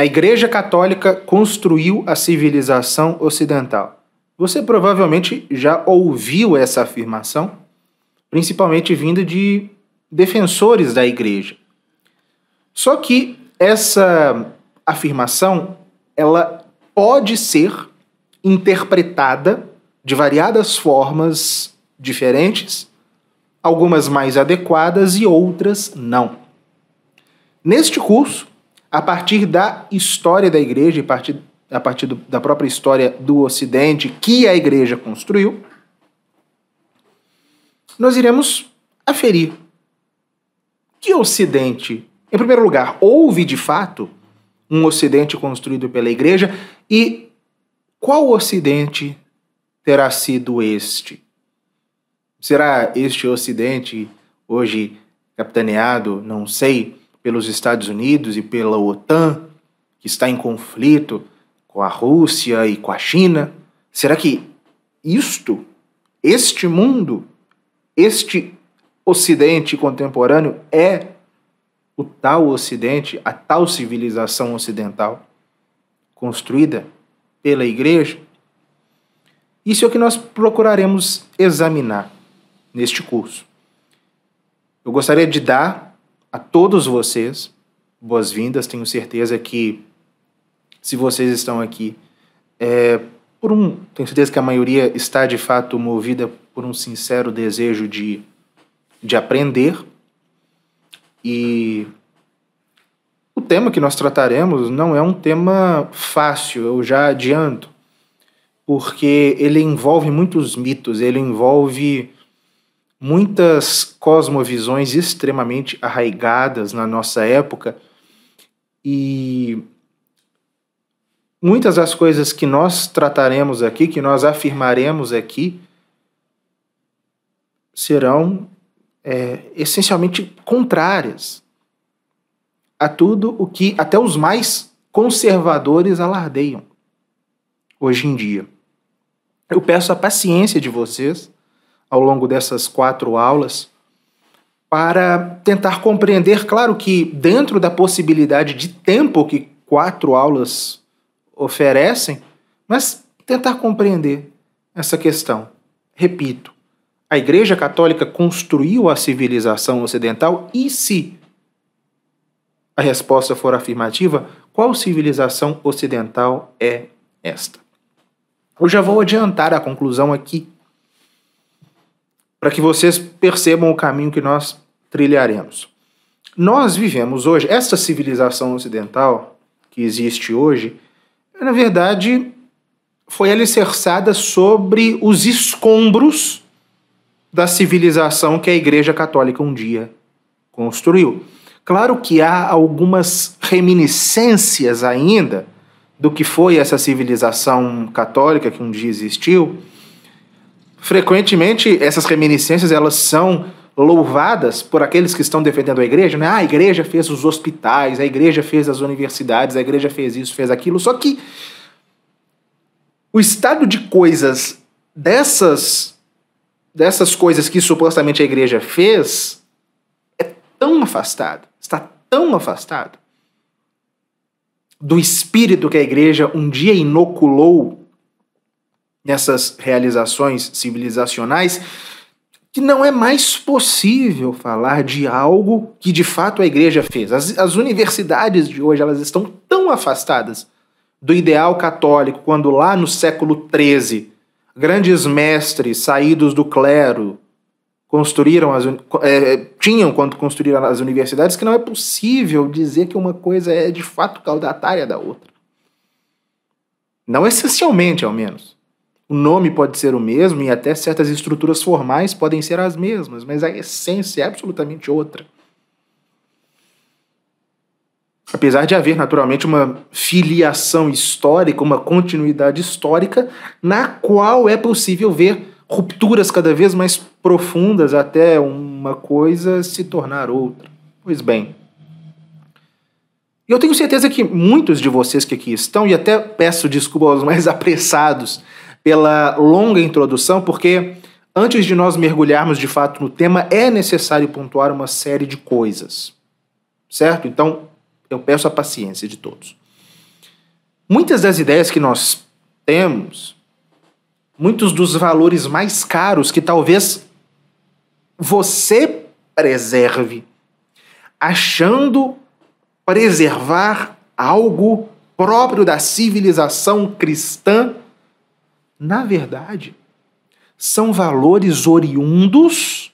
A Igreja Católica construiu a civilização ocidental. Você provavelmente já ouviu essa afirmação, principalmente vinda de defensores da Igreja. Só que essa afirmação ela pode ser interpretada de variadas formas diferentes, algumas mais adequadas e outras não. Neste curso, a partir da história da igreja, a partir, a partir do, da própria história do Ocidente que a igreja construiu, nós iremos aferir que Ocidente, em primeiro lugar, houve de fato um Ocidente construído pela igreja e qual Ocidente terá sido este? Será este Ocidente hoje capitaneado, não sei, pelos Estados Unidos e pela OTAN, que está em conflito com a Rússia e com a China? Será que isto, este mundo, este Ocidente contemporâneo é o tal Ocidente, a tal civilização ocidental construída pela Igreja? Isso é o que nós procuraremos examinar neste curso. Eu gostaria de dar a todos vocês, boas-vindas. Tenho certeza que se vocês estão aqui, é, por um, tenho certeza que a maioria está de fato movida por um sincero desejo de, de aprender. E o tema que nós trataremos não é um tema fácil, eu já adianto, porque ele envolve muitos mitos, ele envolve muitas cosmovisões extremamente arraigadas na nossa época e muitas das coisas que nós trataremos aqui, que nós afirmaremos aqui, serão é, essencialmente contrárias a tudo o que até os mais conservadores alardeiam hoje em dia. Eu peço a paciência de vocês ao longo dessas quatro aulas para tentar compreender, claro que dentro da possibilidade de tempo que quatro aulas oferecem, mas tentar compreender essa questão. Repito, a Igreja Católica construiu a civilização ocidental e se a resposta for afirmativa, qual civilização ocidental é esta? Eu já vou adiantar a conclusão aqui para que vocês percebam o caminho que nós trilharemos. Nós vivemos hoje, essa civilização ocidental que existe hoje, na verdade, foi alicerçada sobre os escombros da civilização que a Igreja Católica um dia construiu. Claro que há algumas reminiscências ainda do que foi essa civilização católica que um dia existiu, Frequentemente, essas reminiscências elas são louvadas por aqueles que estão defendendo a igreja, né? Ah, a igreja fez os hospitais, a igreja fez as universidades, a igreja fez isso, fez aquilo. Só que o estado de coisas dessas dessas coisas que supostamente a igreja fez é tão afastado, está tão afastado do espírito que a igreja um dia inoculou nessas realizações civilizacionais, que não é mais possível falar de algo que de fato a igreja fez. As, as universidades de hoje elas estão tão afastadas do ideal católico quando lá no século XIII grandes mestres saídos do clero construíram as é, tinham quando construíram as universidades que não é possível dizer que uma coisa é de fato caudatária da outra. Não essencialmente, ao menos. O nome pode ser o mesmo e até certas estruturas formais podem ser as mesmas, mas a essência é absolutamente outra. Apesar de haver naturalmente uma filiação histórica, uma continuidade histórica, na qual é possível ver rupturas cada vez mais profundas até uma coisa se tornar outra. Pois bem, eu tenho certeza que muitos de vocês que aqui estão, e até peço desculpa aos mais apressados pela longa introdução, porque antes de nós mergulharmos de fato no tema, é necessário pontuar uma série de coisas. Certo? Então, eu peço a paciência de todos. Muitas das ideias que nós temos, muitos dos valores mais caros que talvez você preserve, achando preservar algo próprio da civilização cristã na verdade, são valores oriundos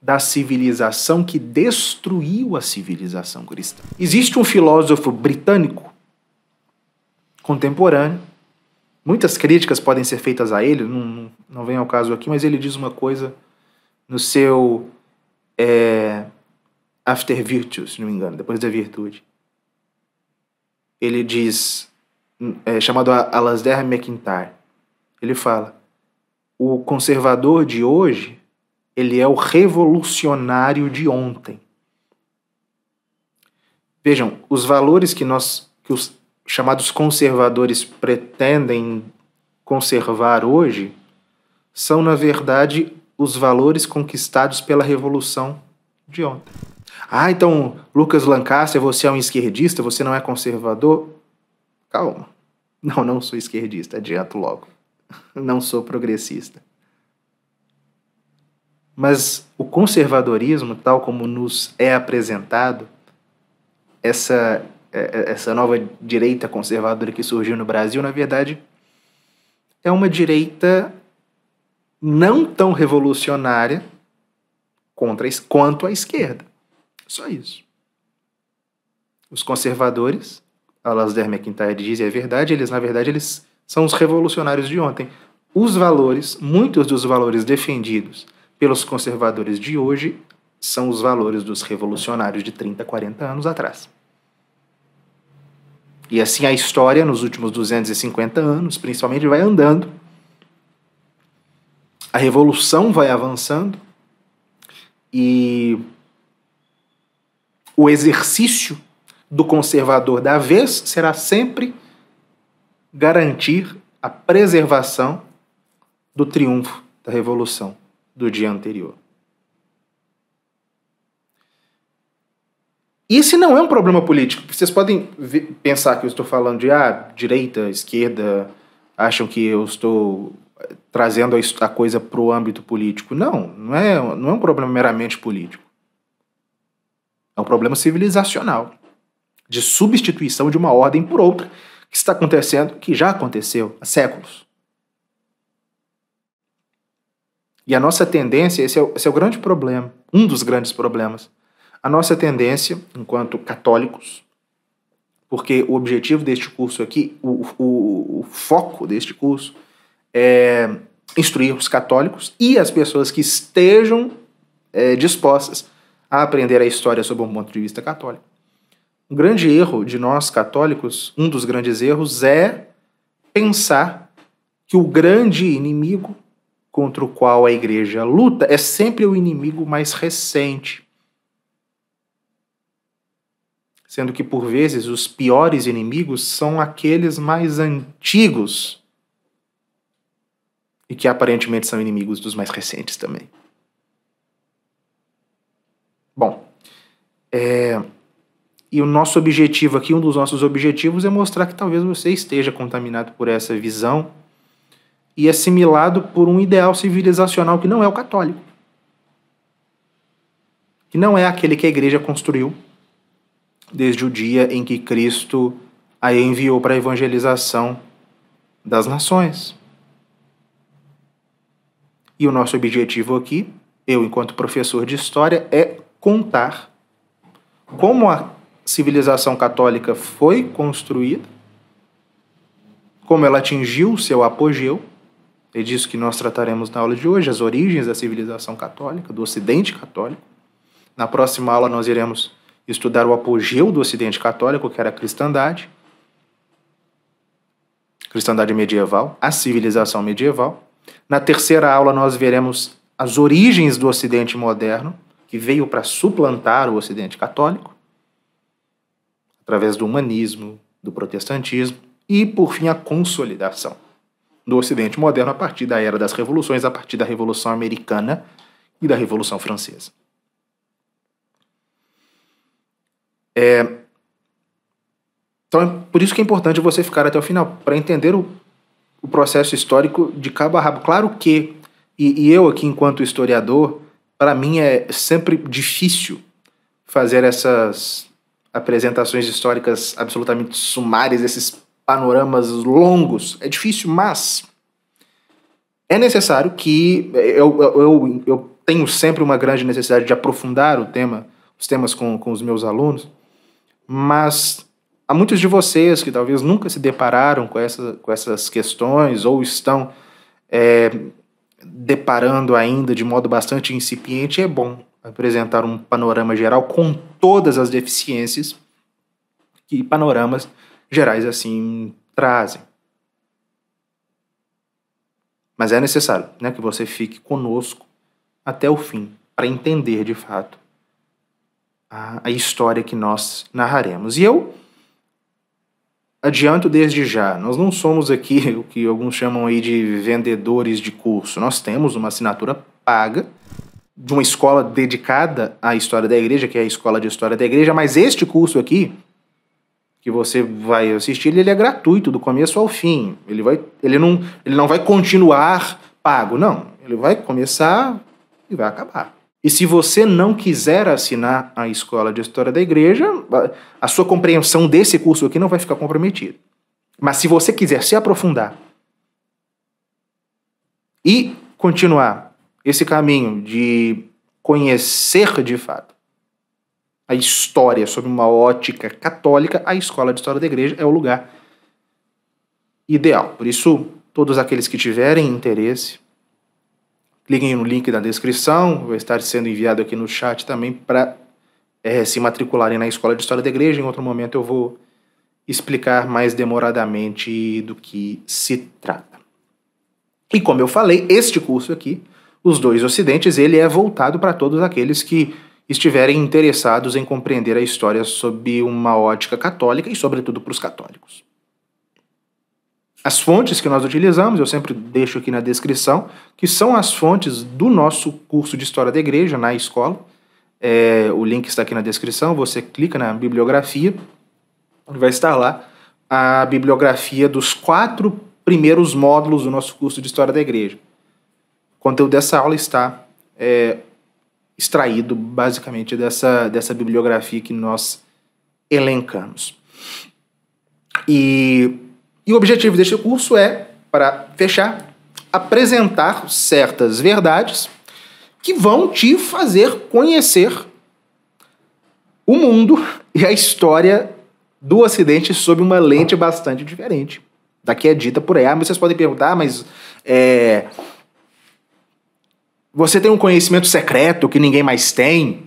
da civilização que destruiu a civilização cristã. Existe um filósofo britânico contemporâneo. Muitas críticas podem ser feitas a ele, não, não vem ao caso aqui, mas ele diz uma coisa no seu é, After Virtue, se não me engano, depois da virtude. Ele diz: é, chamado Alasdair McIntyre. Ele fala: o conservador de hoje ele é o revolucionário de ontem. Vejam, os valores que nós, que os chamados conservadores pretendem conservar hoje, são na verdade os valores conquistados pela revolução de ontem. Ah, então Lucas Lancaster, você é um esquerdista, você não é conservador? Calma. Não, não sou esquerdista, adianto logo. Não sou progressista. Mas o conservadorismo, tal como nos é apresentado, essa, é, é, essa nova direita conservadora que surgiu no Brasil, na verdade, é uma direita não tão revolucionária contra, quanto a esquerda. Só isso. Os conservadores a Lasder McIntyre diz e é verdade, eles na verdade eles são os revolucionários de ontem. Os valores, muitos dos valores defendidos pelos conservadores de hoje são os valores dos revolucionários de 30, 40 anos atrás. E assim a história nos últimos 250 anos, principalmente, vai andando. A revolução vai avançando e o exercício do conservador da vez será sempre garantir a preservação do triunfo da revolução do dia anterior. E esse não é um problema político. Vocês podem pensar que eu estou falando de ah, direita, esquerda, acham que eu estou trazendo a coisa para o âmbito político. Não, não é, não é um problema meramente político. É um problema civilizacional de substituição de uma ordem por outra que está acontecendo, que já aconteceu há séculos. E a nossa tendência, esse é, o, esse é o grande problema, um dos grandes problemas. A nossa tendência, enquanto católicos, porque o objetivo deste curso aqui, o, o, o foco deste curso, é instruir os católicos e as pessoas que estejam é, dispostas a aprender a história sob um ponto de vista católico. Um grande erro de nós católicos, um dos grandes erros, é pensar que o grande inimigo contra o qual a igreja luta é sempre o inimigo mais recente. Sendo que, por vezes, os piores inimigos são aqueles mais antigos e que aparentemente são inimigos dos mais recentes também. Bom, é e o nosso objetivo aqui, um dos nossos objetivos, é mostrar que talvez você esteja contaminado por essa visão e assimilado por um ideal civilizacional que não é o católico. Que não é aquele que a igreja construiu desde o dia em que Cristo a enviou para a evangelização das nações. E o nosso objetivo aqui, eu enquanto professor de história, é contar como a civilização católica foi construída, como ela atingiu seu apogeu. É disso que nós trataremos na aula de hoje, as origens da civilização católica, do Ocidente católico. Na próxima aula, nós iremos estudar o apogeu do Ocidente católico, que era a cristandade, cristandade medieval, a civilização medieval. Na terceira aula, nós veremos as origens do Ocidente moderno, que veio para suplantar o Ocidente católico através do humanismo, do protestantismo e, por fim, a consolidação do Ocidente moderno a partir da era das revoluções, a partir da Revolução Americana e da Revolução Francesa. É... Então, é por isso que é importante você ficar até o final, para entender o, o, processo histórico de cabo a rabo. Claro que, e, e eu aqui enquanto historiador, para mim é sempre difícil fazer essas apresentações históricas absolutamente sumárias, esses panoramas longos. É difícil, mas é necessário que. Eu, eu, eu tenho sempre uma grande necessidade de aprofundar o tema, os temas com, com os meus alunos, mas há muitos de vocês que talvez nunca se depararam com, essa, com essas questões ou estão. É, deparando ainda de modo bastante incipiente, é bom apresentar um panorama geral com todas as deficiências que panoramas gerais assim trazem. Mas é necessário né, que você fique conosco até o fim para entender de fato a, a história que nós narraremos. E eu adianto desde já, nós não somos aqui o que alguns chamam aí de vendedores de curso. Nós temos uma assinatura paga de uma escola dedicada à história da igreja, que é a Escola de História da Igreja, mas este curso aqui, que você vai assistir, ele é gratuito do começo ao fim. Ele, vai, ele, não, ele não vai continuar pago, não. Ele vai começar e vai acabar. E se você não quiser assinar a Escola de História da Igreja, a sua compreensão desse curso aqui não vai ficar comprometida. Mas se você quiser se aprofundar e continuar esse caminho de conhecer de fato a história sob uma ótica católica, a Escola de História da Igreja é o lugar ideal. Por isso, todos aqueles que tiverem interesse, cliquem no link da descrição, vai estar sendo enviado aqui no chat também para é, eh, se matricularem na Escola de História da Igreja. Em outro momento eu vou explicar mais demoradamente do que se trata. E como eu falei, este curso aqui os dois ocidentes, ele é voltado para todos aqueles que estiverem interessados em compreender a história sob uma ótica católica e, sobretudo, para os católicos. As fontes que nós utilizamos, eu sempre deixo aqui na descrição, que são as fontes do nosso curso de História da Igreja na escola. É, o link está aqui na descrição, você clica na bibliografia, vai estar lá a bibliografia dos quatro primeiros módulos do nosso curso de História da Igreja conteúdo dessa aula está é, extraído basicamente dessa, dessa bibliografia que nós elencamos. E, e o objetivo deste curso é, para fechar, apresentar certas verdades que vão te fazer conhecer o mundo e a história do Ocidente sob uma lente bastante diferente da que é dita por aí. Ah, mas vocês podem perguntar, ah, mas é, você tem um conhecimento secreto que ninguém mais tem.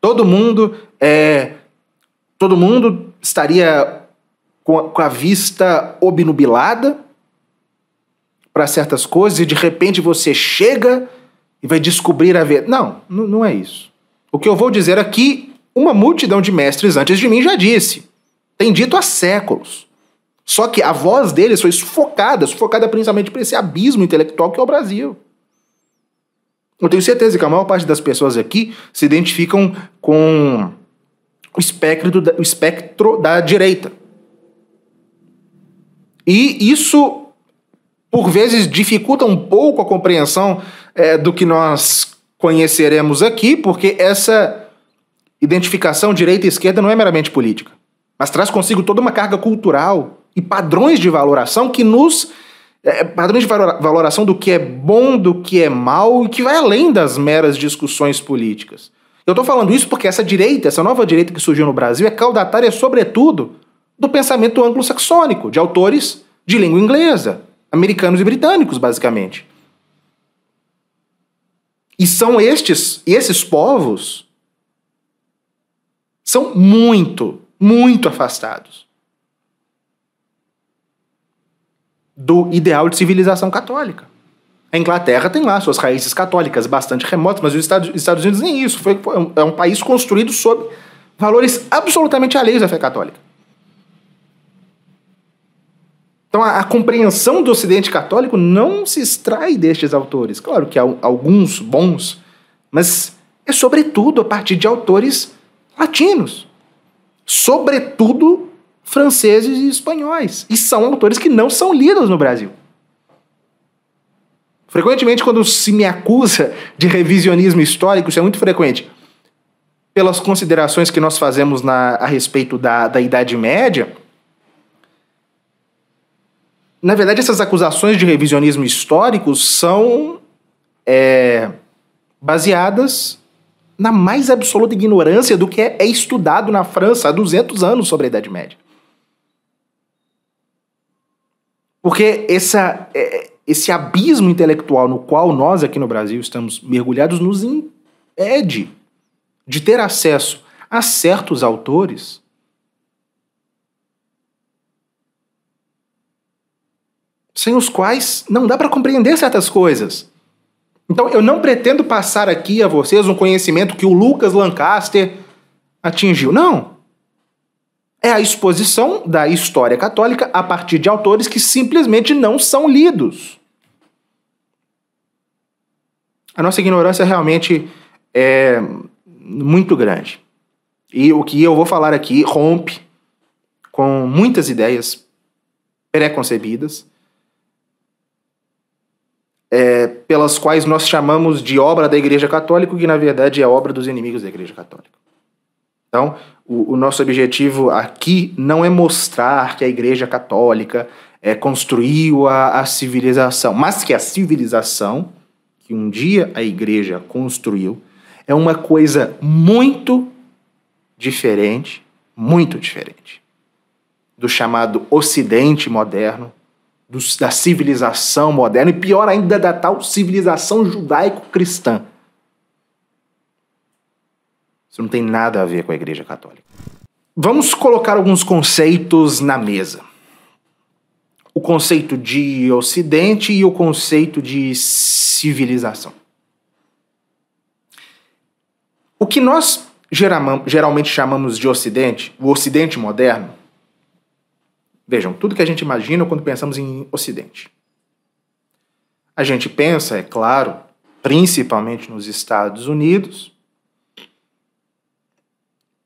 Todo mundo é, todo mundo estaria com a, com a vista obnubilada para certas coisas e de repente você chega e vai descobrir a verdade. Não, não é isso. O que eu vou dizer aqui, é uma multidão de mestres antes de mim já disse. Tem dito há séculos. Só que a voz deles foi sufocada, sufocada principalmente por esse abismo intelectual que é o Brasil. Eu tenho certeza que a maior parte das pessoas aqui se identificam com o espectro da, o espectro da direita. E isso, por vezes, dificulta um pouco a compreensão é, do que nós conheceremos aqui, porque essa identificação direita e esquerda não é meramente política, mas traz consigo toda uma carga cultural e padrões de valoração que nos é, é, padrões de valoração do que é bom, do que é mal e que vai além das meras discussões políticas. Eu estou falando isso porque essa direita, essa nova direita que surgiu no Brasil, é caudatária, sobretudo, do pensamento anglo-saxônico, de autores de língua inglesa, americanos e britânicos, basicamente. E são estes, esses povos, são muito, muito afastados do ideal de civilização católica. A Inglaterra tem lá suas raízes católicas bastante remotas, mas os Estados, Unidos nem isso. Foi, é um país construído sob valores absolutamente alheios à fé católica. Então, a, a, compreensão do Ocidente católico não se extrai destes autores. Claro que há alguns bons, mas é sobretudo a partir de autores latinos. Sobretudo franceses e espanhóis. E são autores que não são lidos no Brasil. Frequentemente, quando se me acusa de revisionismo histórico, isso é muito frequente, pelas considerações que nós fazemos na, a respeito da, da Idade Média, na verdade, essas acusações de revisionismo histórico são é, baseadas na mais absoluta ignorância do que é, é estudado na França há 200 anos sobre a Idade Média. Porque essa, é, esse abismo intelectual no qual nós aqui no Brasil estamos mergulhados nos impede de ter acesso a certos autores sem os quais não dá para compreender certas coisas. Então eu não pretendo passar aqui a vocês um conhecimento que o Lucas Lancaster atingiu. Não é a exposição da história católica a partir de autores que simplesmente não são lidos. A nossa ignorância realmente é muito grande. E o que eu vou falar aqui rompe com muitas ideias pré-concebidas, é, pelas quais nós chamamos de obra da Igreja Católica, que na verdade é obra dos inimigos da Igreja Católica. Então, o, o nosso objetivo aqui não é mostrar que a Igreja Católica é, construiu a, a civilização, mas que a civilização que um dia a Igreja construiu é uma coisa muito diferente, muito diferente do chamado Ocidente moderno, do, da civilização moderna e pior ainda da tal civilização judaico-cristã, isso não tem nada a ver com a Igreja Católica. Vamos colocar alguns conceitos na mesa. O conceito de Ocidente e o conceito de civilização. O que nós geralmente chamamos de Ocidente, o Ocidente moderno, vejam, tudo que a gente imagina quando pensamos em Ocidente. A gente pensa, é claro, principalmente nos Estados Unidos,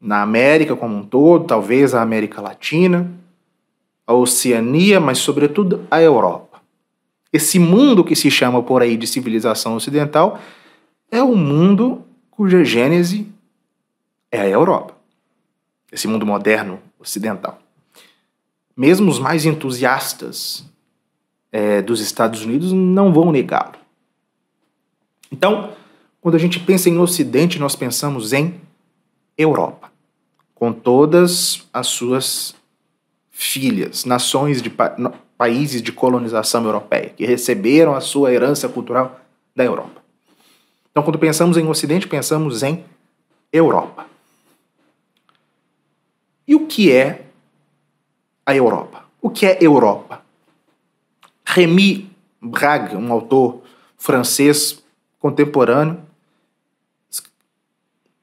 na América como um todo, talvez a América Latina, a Oceania, mas sobretudo a Europa. Esse mundo que se chama por aí de civilização ocidental é um mundo cuja gênese é a Europa. Esse mundo moderno ocidental. Mesmo os mais entusiastas é, dos Estados Unidos não vão negá-lo. Então, quando a gente pensa em Ocidente, nós pensamos em Europa com todas as suas filhas, nações de pa países de colonização europeia, que receberam a sua herança cultural da Europa. Então, quando pensamos em Ocidente, pensamos em Europa. E o que é a Europa? O que é Europa? Remy Brague, um autor francês contemporâneo,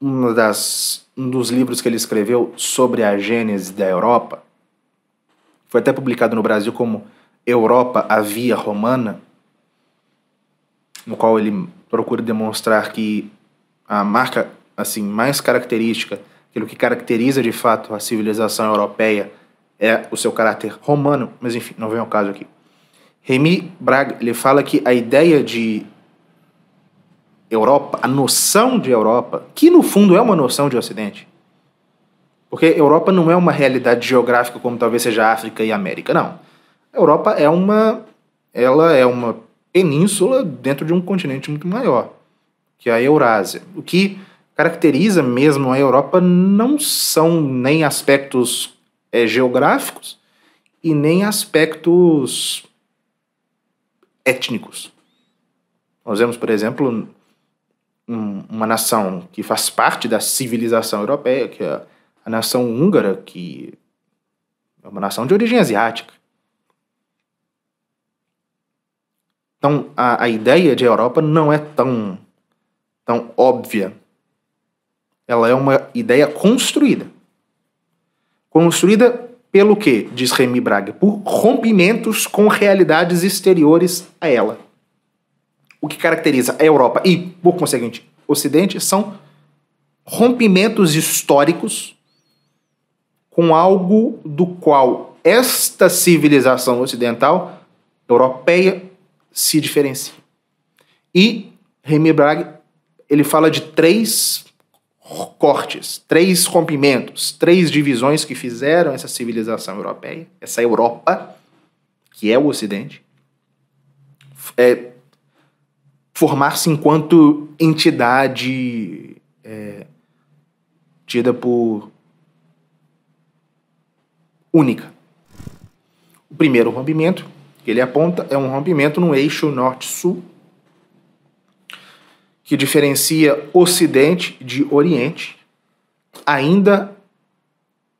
uma das, um dos livros que ele escreveu sobre a gênese da Europa. Foi até publicado no Brasil como Europa, a Via Romana, no qual ele procura demonstrar que a marca assim mais característica, aquilo que caracteriza de fato a civilização europeia é o seu caráter romano, mas enfim, não vem ao caso aqui. Remy Braga ele fala que a ideia de Europa, a noção de Europa, que no fundo é uma noção de Ocidente. Porque Europa não é uma realidade geográfica como talvez seja África e América, não. A Europa é uma ela é uma península dentro de um continente muito maior, que é a Eurásia. O que caracteriza mesmo a Europa não são nem aspectos é, geográficos e nem aspectos étnicos. Nós vemos, por exemplo, um, uma nação que faz parte da civilização europeia, que é a nação húngara, que é uma nação de origem asiática. Então, a, a ideia de Europa não é tão, tão óbvia. Ela é uma ideia construída. Construída pelo que, diz Remy Braga, por rompimentos com realidades exteriores a ela o que caracteriza a Europa e, por conseguinte, o Ocidente são rompimentos históricos com algo do qual esta civilização ocidental europeia se diferencia. E Remy Brague ele fala de três cortes, três rompimentos, três divisões que fizeram essa civilização europeia, essa Europa, que é o Ocidente, é, formar-se enquanto entidade é, tida por única. O primeiro rompimento que ele aponta é um rompimento no eixo norte-sul, que diferencia Ocidente de Oriente, ainda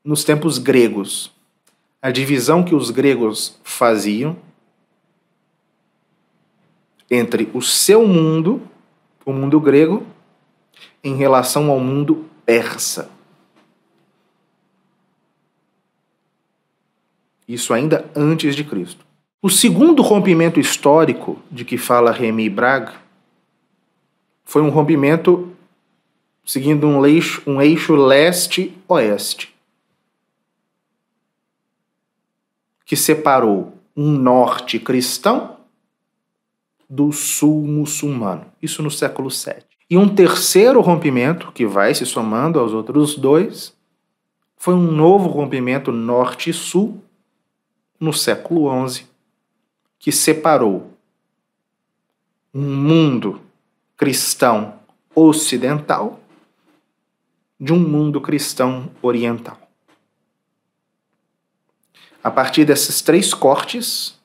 nos tempos gregos. A divisão que os gregos faziam entre o seu mundo, o mundo grego, em relação ao mundo persa. Isso ainda antes de Cristo. O segundo rompimento histórico de que fala Remy Braga foi um rompimento seguindo um eixo, um eixo leste-oeste, que separou um norte cristão do sul muçulmano, isso no século VII. E um terceiro rompimento, que vai se somando aos outros dois, foi um novo rompimento norte sul no século XI, que separou um mundo cristão ocidental de um mundo cristão oriental. A partir desses três cortes,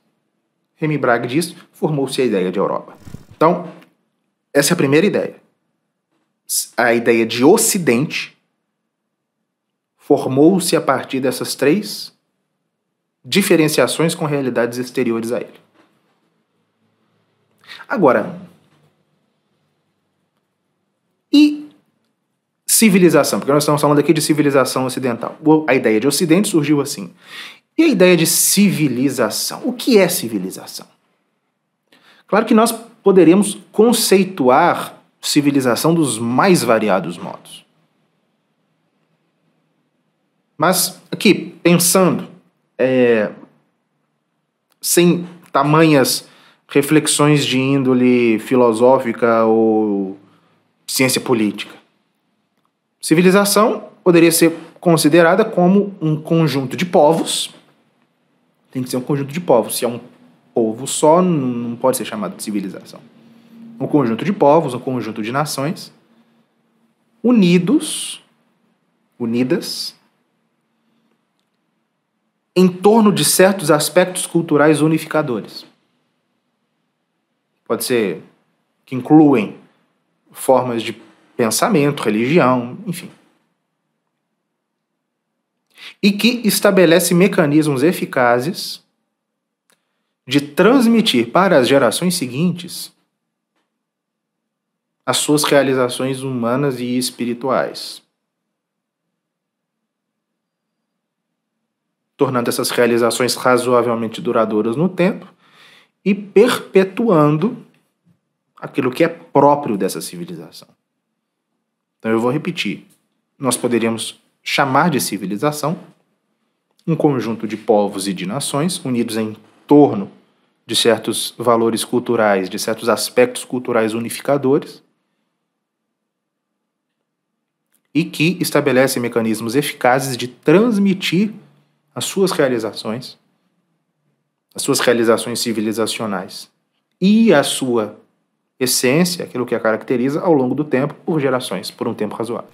Remy Brague diz, formou-se a ideia de Europa. Então, essa é a primeira ideia. A ideia de Ocidente formou-se a partir dessas três diferenciações com realidades exteriores a ele. Agora, e civilização? Porque nós estamos falando aqui de civilização ocidental. A ideia de Ocidente surgiu assim. E a ideia de civilização? O que é civilização? Claro que nós poderemos conceituar civilização dos mais variados modos. Mas aqui, pensando, é, sem tamanhas reflexões de índole filosófica ou ciência política, civilização poderia ser considerada como um conjunto de povos tem que ser um conjunto de povos. Se é um povo só, não pode ser chamado de civilização. Um conjunto de povos, um conjunto de nações unidos, unidas, em torno de certos aspectos culturais unificadores. Pode ser que incluem formas de pensamento, religião, enfim e que estabelece mecanismos eficazes de transmitir para as gerações seguintes as suas realizações humanas e espirituais. Tornando essas realizações razoavelmente duradouras no tempo e perpetuando aquilo que é próprio dessa civilização. Então eu vou repetir. Nós poderíamos chamar de civilização, um conjunto de povos e de nações unidos em torno de certos valores culturais, de certos aspectos culturais unificadores, e que estabelece mecanismos eficazes de transmitir as suas realizações, as suas realizações civilizacionais e a sua essência, aquilo que a caracteriza, ao longo do tempo, por gerações, por um tempo razoável.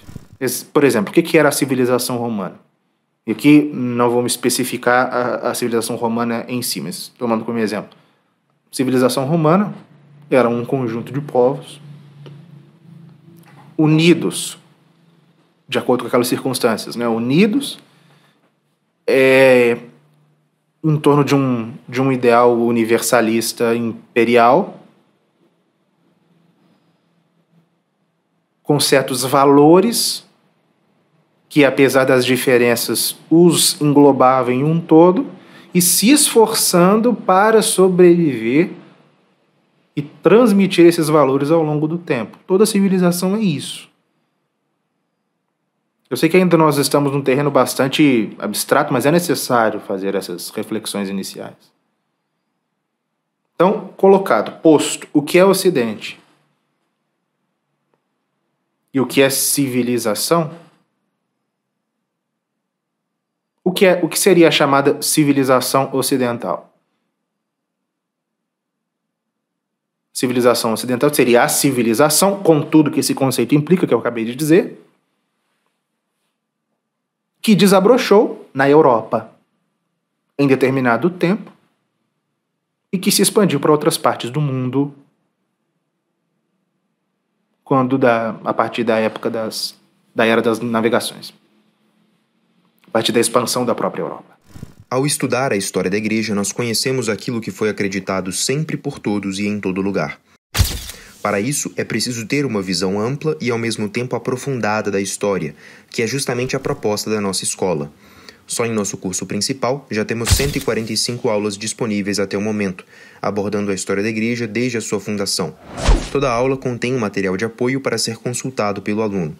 Por exemplo, o que era a civilização romana? E aqui não vou me especificar a, a civilização romana em si, mas tomando como exemplo. Civilização romana era um conjunto de povos unidos, de acordo com aquelas circunstâncias, né? unidos é, em torno de um, de um ideal universalista imperial, com certos valores que, apesar das diferenças, os englobava em um todo e se esforçando para sobreviver e transmitir esses valores ao longo do tempo. Toda civilização é isso. Eu sei que ainda nós estamos num terreno bastante abstrato, mas é necessário fazer essas reflexões iniciais. Então, colocado, posto, o que é o Ocidente? E o que é civilização? O que, é, o que seria a chamada civilização ocidental? Civilização ocidental seria a civilização, com tudo que esse conceito implica, que eu acabei de dizer, que desabrochou na Europa em determinado tempo e que se expandiu para outras partes do mundo quando da, a partir da época das, da era das navegações partir da expansão da própria Europa. Ao estudar a história da Igreja, nós conhecemos aquilo que foi acreditado sempre por todos e em todo lugar. Para isso, é preciso ter uma visão ampla e ao mesmo tempo aprofundada da história, que é justamente a proposta da nossa escola. Só em nosso curso principal já temos 145 aulas disponíveis até o momento, abordando a história da igreja desde a sua fundação. Toda aula contém um material de apoio para ser consultado pelo aluno.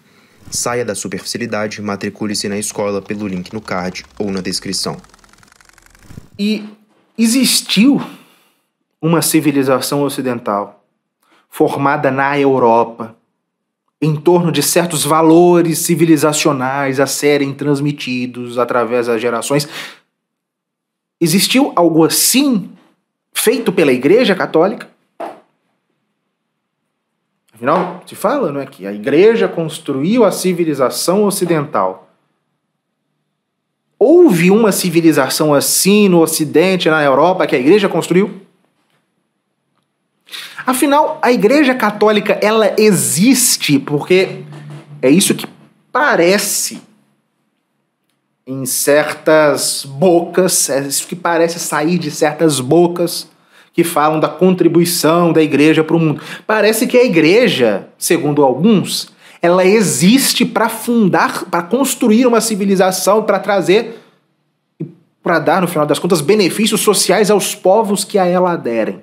Saia da superficialidade, matricule-se na escola pelo link no card ou na descrição. E existiu uma civilização ocidental formada na Europa em torno de certos valores civilizacionais a serem transmitidos através das gerações. Existiu algo assim feito pela Igreja Católica? Afinal, se fala não é, que a igreja construiu a civilização ocidental. Houve uma civilização assim no Ocidente, na Europa, que a igreja construiu? Afinal, a igreja católica ela existe porque é isso que parece em certas bocas, é isso que parece sair de certas bocas que falam da contribuição da igreja para o mundo. Parece que a igreja, segundo alguns, ela existe para fundar, para construir uma civilização, para trazer para dar, no final das contas, benefícios sociais aos povos que a ela aderem.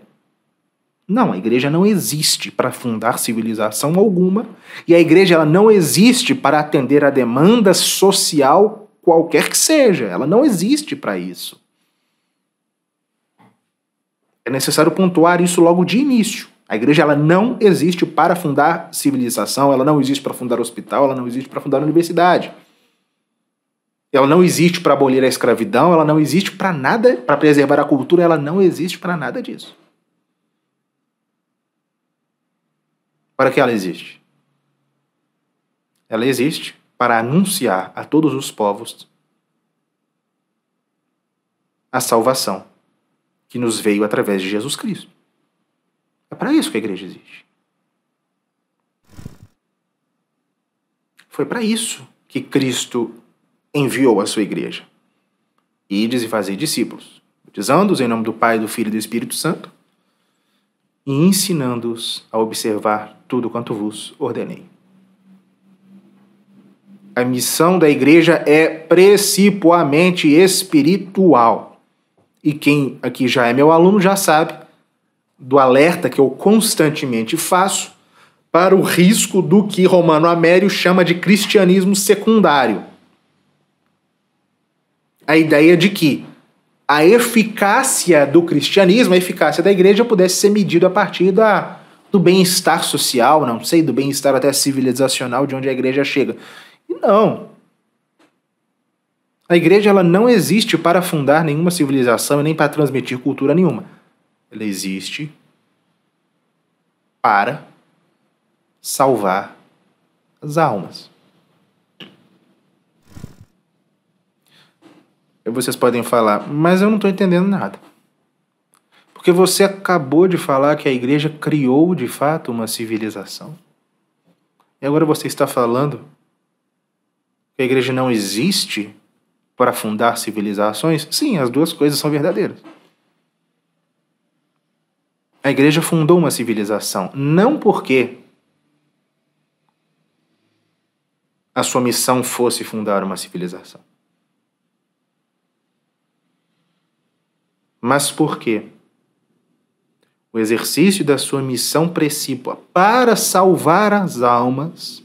Não, a igreja não existe para fundar civilização alguma, e a igreja ela não existe para atender a demanda social qualquer que seja, ela não existe para isso. É necessário pontuar isso logo de início. A igreja ela não existe para fundar civilização, ela não existe para fundar hospital, ela não existe para fundar universidade. Ela não existe para abolir a escravidão, ela não existe para nada, para preservar a cultura, ela não existe para nada disso. Para que ela existe? Ela existe para anunciar a todos os povos a salvação que nos veio através de Jesus Cristo. É para isso que a igreja existe. Foi para isso que Cristo enviou a sua igreja. Ides e fazei discípulos, batizando-os em nome do Pai, do Filho e do Espírito Santo, e ensinando-os a observar tudo quanto vos ordenei. A missão da igreja é principalmente espiritual e quem aqui já é meu aluno já sabe do alerta que eu constantemente faço para o risco do que Romano Amério chama de cristianismo secundário. A ideia de que a eficácia do cristianismo, a eficácia da igreja, pudesse ser medida a partir da, do bem-estar social, não sei, do bem-estar até civilizacional de onde a igreja chega. E não. A igreja ela não existe para fundar nenhuma civilização e nem para transmitir cultura nenhuma. Ela existe para salvar as almas. E vocês podem falar, mas eu não estou entendendo nada. Porque você acabou de falar que a igreja criou de fato uma civilização. E agora você está falando que a igreja não existe para fundar civilizações? Sim, as duas coisas são verdadeiras. A igreja fundou uma civilização, não porque a sua missão fosse fundar uma civilização, mas porque o exercício da sua missão precípua para salvar as almas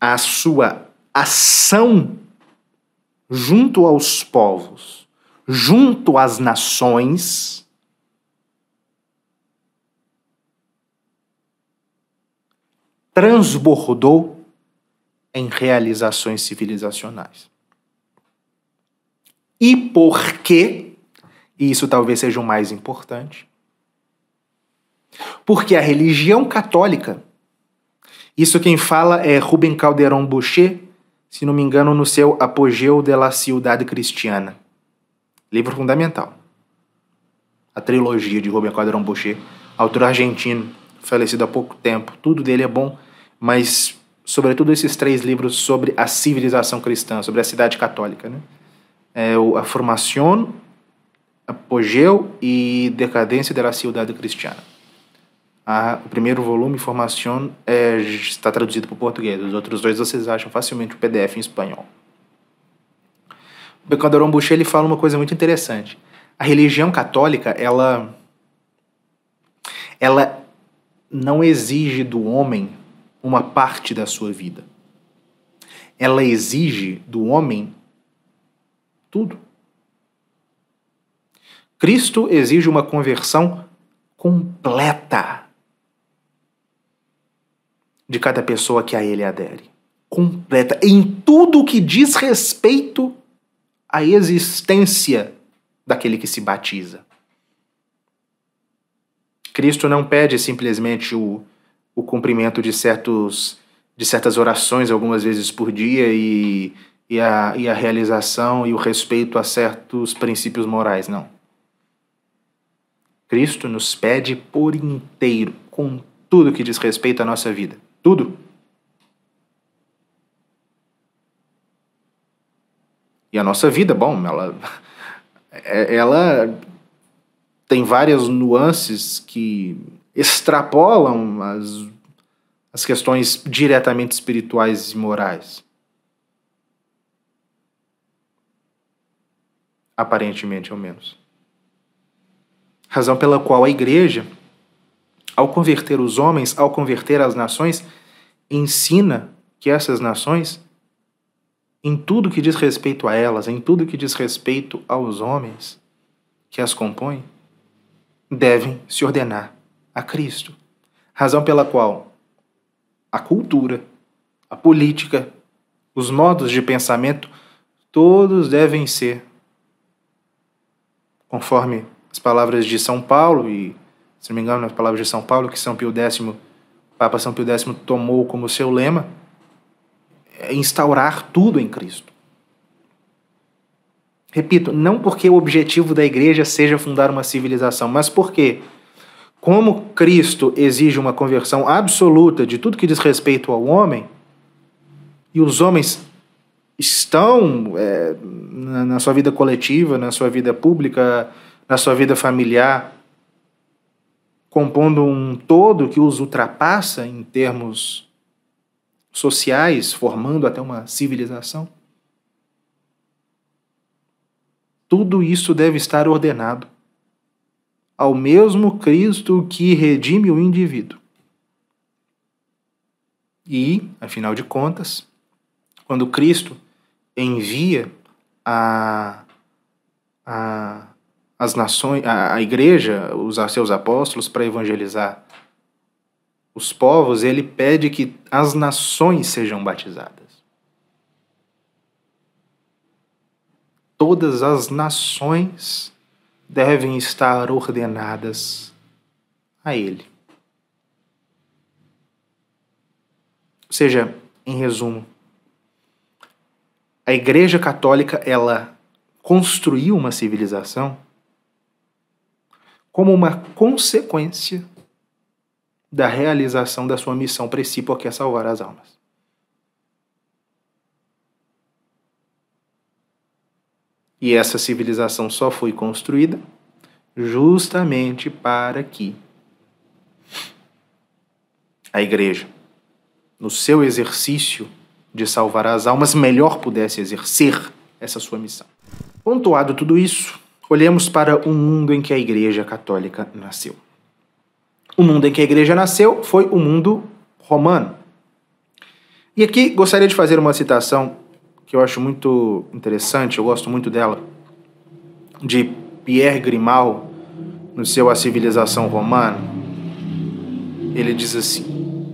a sua ação junto aos povos, junto às nações, transbordou em realizações civilizacionais. E por quê? E isso talvez seja o mais importante. Porque a religião católica isso quem fala é Rubem Calderón Boucher, se não me engano, no seu Apogeu de la Ciudad Cristiana. Livro fundamental. A trilogia de Rubem Calderón Boucher, autor argentino, falecido há pouco tempo. Tudo dele é bom, mas sobretudo esses três livros sobre a civilização cristã, sobre a cidade católica, né? É o A Formação, Apogeu e Decadência da la Cidade Cristiana. A, o primeiro volume, informação é, está traduzido para o português. Os outros dois vocês acham facilmente o PDF em espanhol. O Becadorão Boucher ele fala uma coisa muito interessante. A religião católica, ela, ela não exige do homem uma parte da sua vida. Ela exige do homem tudo. Cristo exige uma conversão completa de cada pessoa que a ele adere. Completa em tudo que diz respeito à existência daquele que se batiza. Cristo não pede simplesmente o, o cumprimento de, certos, de certas orações algumas vezes por dia e, e, a, e a realização e o respeito a certos princípios morais, não. Cristo nos pede por inteiro, com tudo que diz respeito à nossa vida. Tudo. E a nossa vida, bom, ela, é, ela tem várias nuances que extrapolam as, as questões diretamente espirituais e morais. Aparentemente, ao menos. Razão pela qual a igreja ao converter os homens, ao converter as nações, ensina que essas nações, em tudo que diz respeito a elas, em tudo que diz respeito aos homens que as compõem, devem se ordenar a Cristo. Razão pela qual a cultura, a política, os modos de pensamento, todos devem ser, conforme as palavras de São Paulo e se não me engano, nas palavras de São Paulo, que São Pio X, Papa São Pio X tomou como seu lema, é instaurar tudo em Cristo. Repito, não porque o objetivo da igreja seja fundar uma civilização, mas porque, como Cristo exige uma conversão absoluta de tudo que diz respeito ao homem, e os homens estão é, na sua vida coletiva, na sua vida pública, na sua vida familiar, compondo um todo que os ultrapassa em termos sociais, formando até uma civilização? Tudo isso deve estar ordenado ao mesmo Cristo que redime o indivíduo. E, afinal de contas, quando Cristo envia a, a as nações, a, a igreja, os seus apóstolos para evangelizar os povos, ele pede que as nações sejam batizadas. Todas as nações devem estar ordenadas a ele. Ou seja, em resumo, a Igreja Católica ela construiu uma civilização como uma consequência da realização da sua missão principal, que é salvar as almas. E essa civilização só foi construída justamente para que a igreja, no seu exercício de salvar as almas, melhor pudesse exercer essa sua missão. Pontuado tudo isso, olhemos para o mundo em que a Igreja Católica nasceu. O mundo em que a Igreja nasceu foi o mundo romano. E aqui gostaria de fazer uma citação que eu acho muito interessante, eu gosto muito dela, de Pierre Grimal, no seu A Civilização Romana. Ele diz assim: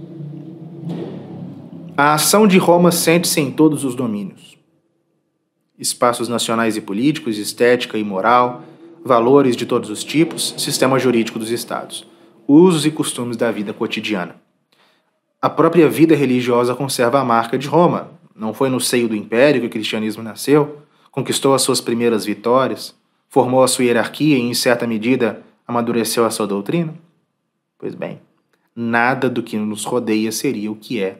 A ação de Roma sente-se em todos os domínios espaços nacionais e políticos, estética e moral, valores de todos os tipos, sistema jurídico dos estados, usos e costumes da vida cotidiana. A própria vida religiosa conserva a marca de Roma. Não foi no seio do império que o cristianismo nasceu, conquistou as suas primeiras vitórias, formou a sua hierarquia e, em certa medida, amadureceu a sua doutrina? Pois bem, nada do que nos rodeia seria o que é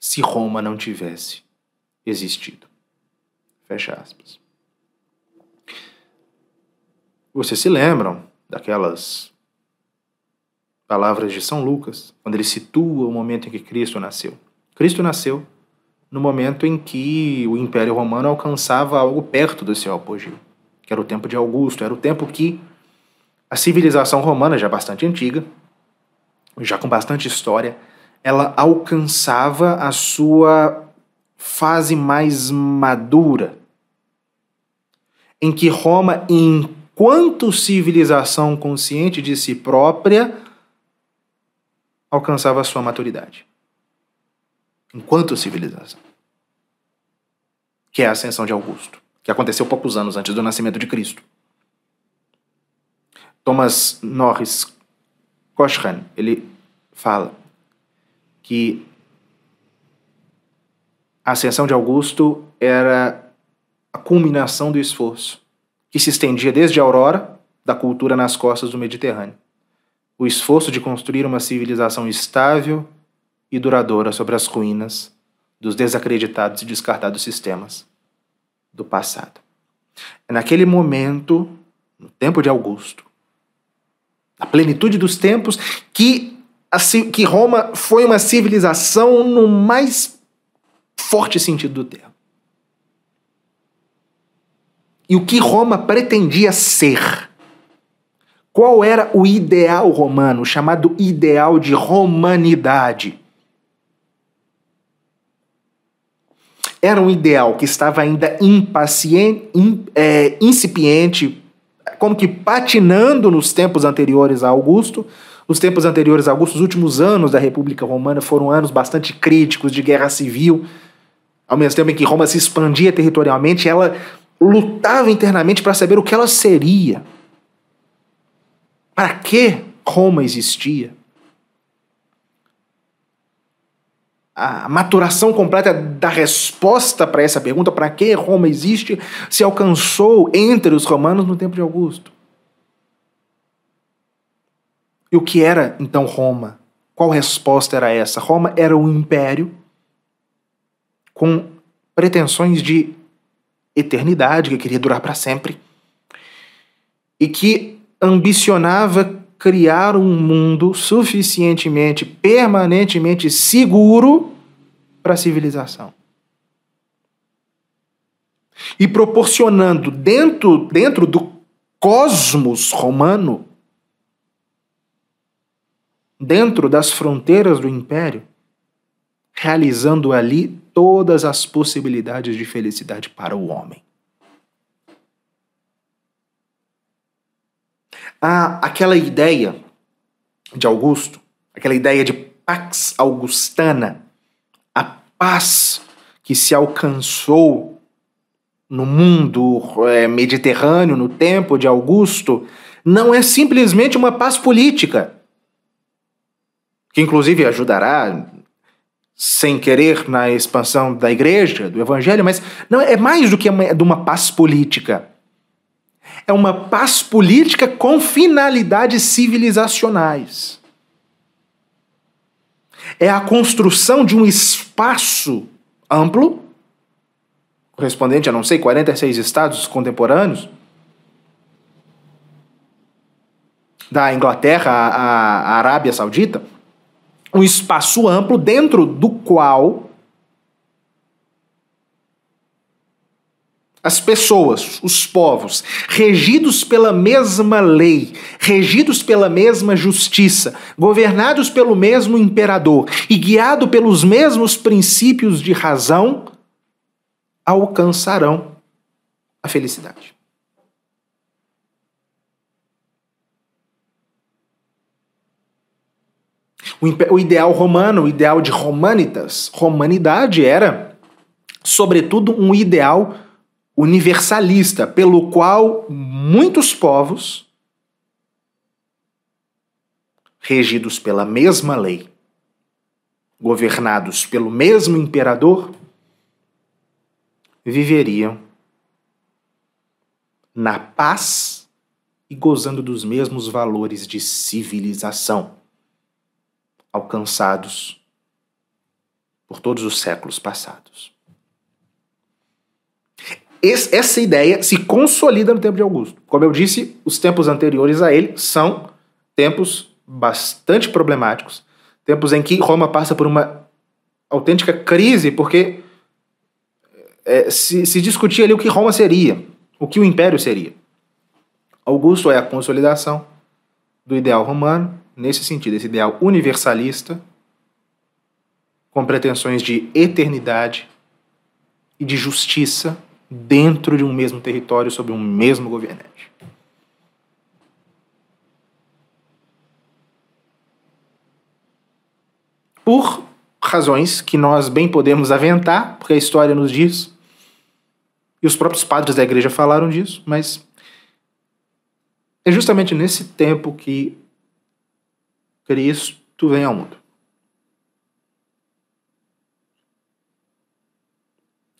se Roma não tivesse existido. Fecha aspas. Vocês se lembram daquelas palavras de São Lucas, quando ele situa o momento em que Cristo nasceu. Cristo nasceu no momento em que o Império Romano alcançava algo perto do seu apogeu, que era o tempo de Augusto, era o tempo que a civilização romana, já bastante antiga, já com bastante história, ela alcançava a sua fase mais madura, em que Roma, enquanto civilização consciente de si própria, alcançava sua maturidade. Enquanto civilização. Que é a ascensão de Augusto, que aconteceu poucos anos antes do nascimento de Cristo. Thomas Norris Cochrane ele fala que a ascensão de Augusto era a culminação do esforço, que se estendia desde a aurora da cultura nas costas do Mediterrâneo. O esforço de construir uma civilização estável e duradoura sobre as ruínas dos desacreditados e descartados sistemas do passado. É naquele momento, no tempo de Augusto, na plenitude dos tempos, que, a, que Roma foi uma civilização no mais forte sentido do termo e o que Roma pretendia ser. Qual era o ideal romano, chamado ideal de romanidade? Era um ideal que estava ainda impaciente, é, incipiente, como que patinando nos tempos anteriores a Augusto. Os tempos anteriores a Augusto, os últimos anos da República Romana foram anos bastante críticos de guerra civil. Ao mesmo tempo em que Roma se expandia territorialmente, ela lutava internamente para saber o que ela seria. Para que Roma existia? A maturação completa da resposta para essa pergunta, para que Roma existe, se alcançou entre os romanos no tempo de Augusto. E o que era então Roma? Qual resposta era essa? Roma era um império com pretensões de eternidade, que queria durar para sempre, e que ambicionava criar um mundo suficientemente, permanentemente seguro para a civilização. E proporcionando dentro, dentro do cosmos romano, dentro das fronteiras do império, realizando ali todas as possibilidades de felicidade para o homem. Há ah, aquela ideia de Augusto, aquela ideia de Pax Augustana, a paz que se alcançou no mundo eh, mediterrâneo, no tempo de Augusto, não é simplesmente uma paz política, que inclusive ajudará sem querer na expansão da igreja, do evangelho, mas não é mais do que uma, de uma paz política. É uma paz política com finalidades civilizacionais. É a construção de um espaço amplo, correspondente a não sei 46 estados contemporâneos, da Inglaterra à, à Arábia Saudita, um espaço amplo dentro do qual as pessoas, os povos, regidos pela mesma lei, regidos pela mesma justiça, governados pelo mesmo imperador e guiado pelos mesmos princípios de razão, alcançarão a felicidade. O ideal romano, o ideal de romanitas, romanidade era, sobretudo, um ideal universalista, pelo qual muitos povos, regidos pela mesma lei, governados pelo mesmo imperador, viveriam na paz e gozando dos mesmos valores de civilização alcançados por todos os séculos passados. essa ideia se consolida no tempo de Augusto. Como eu disse, os tempos anteriores a ele são tempos bastante problemáticos, tempos em que Roma passa por uma autêntica crise, porque é, se, se discutia ali o que Roma seria, o que o império seria. Augusto é a consolidação do ideal romano, nesse sentido, esse ideal universalista, com pretensões de eternidade e de justiça dentro de um mesmo território, sob um mesmo governante. Por razões que nós bem podemos aventar, porque a história nos diz, e os próprios padres da igreja falaram disso, mas é justamente nesse tempo que Cristo vem ao mundo.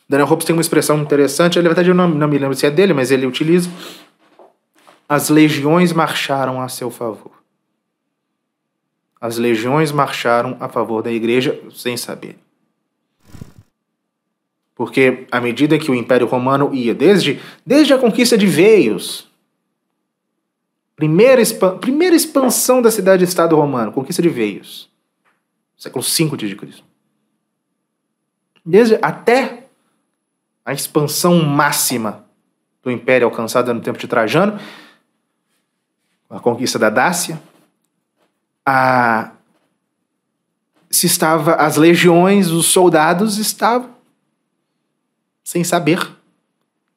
Daniel Hobbes tem uma expressão interessante, ele, na verdade eu não, não me lembro se é dele, mas ele utiliza. As legiões marcharam a seu favor. As legiões marcharam a favor da igreja sem saber. Porque à medida que o Império Romano ia, desde, desde a conquista de Veios, Primeira, primeira expansão da cidade-estado romano, conquista de Veios, século V a.C. Desde até a expansão máxima do império alcançada no tempo de Trajano, a conquista da Dácia, a, se estava as legiões, os soldados estavam sem saber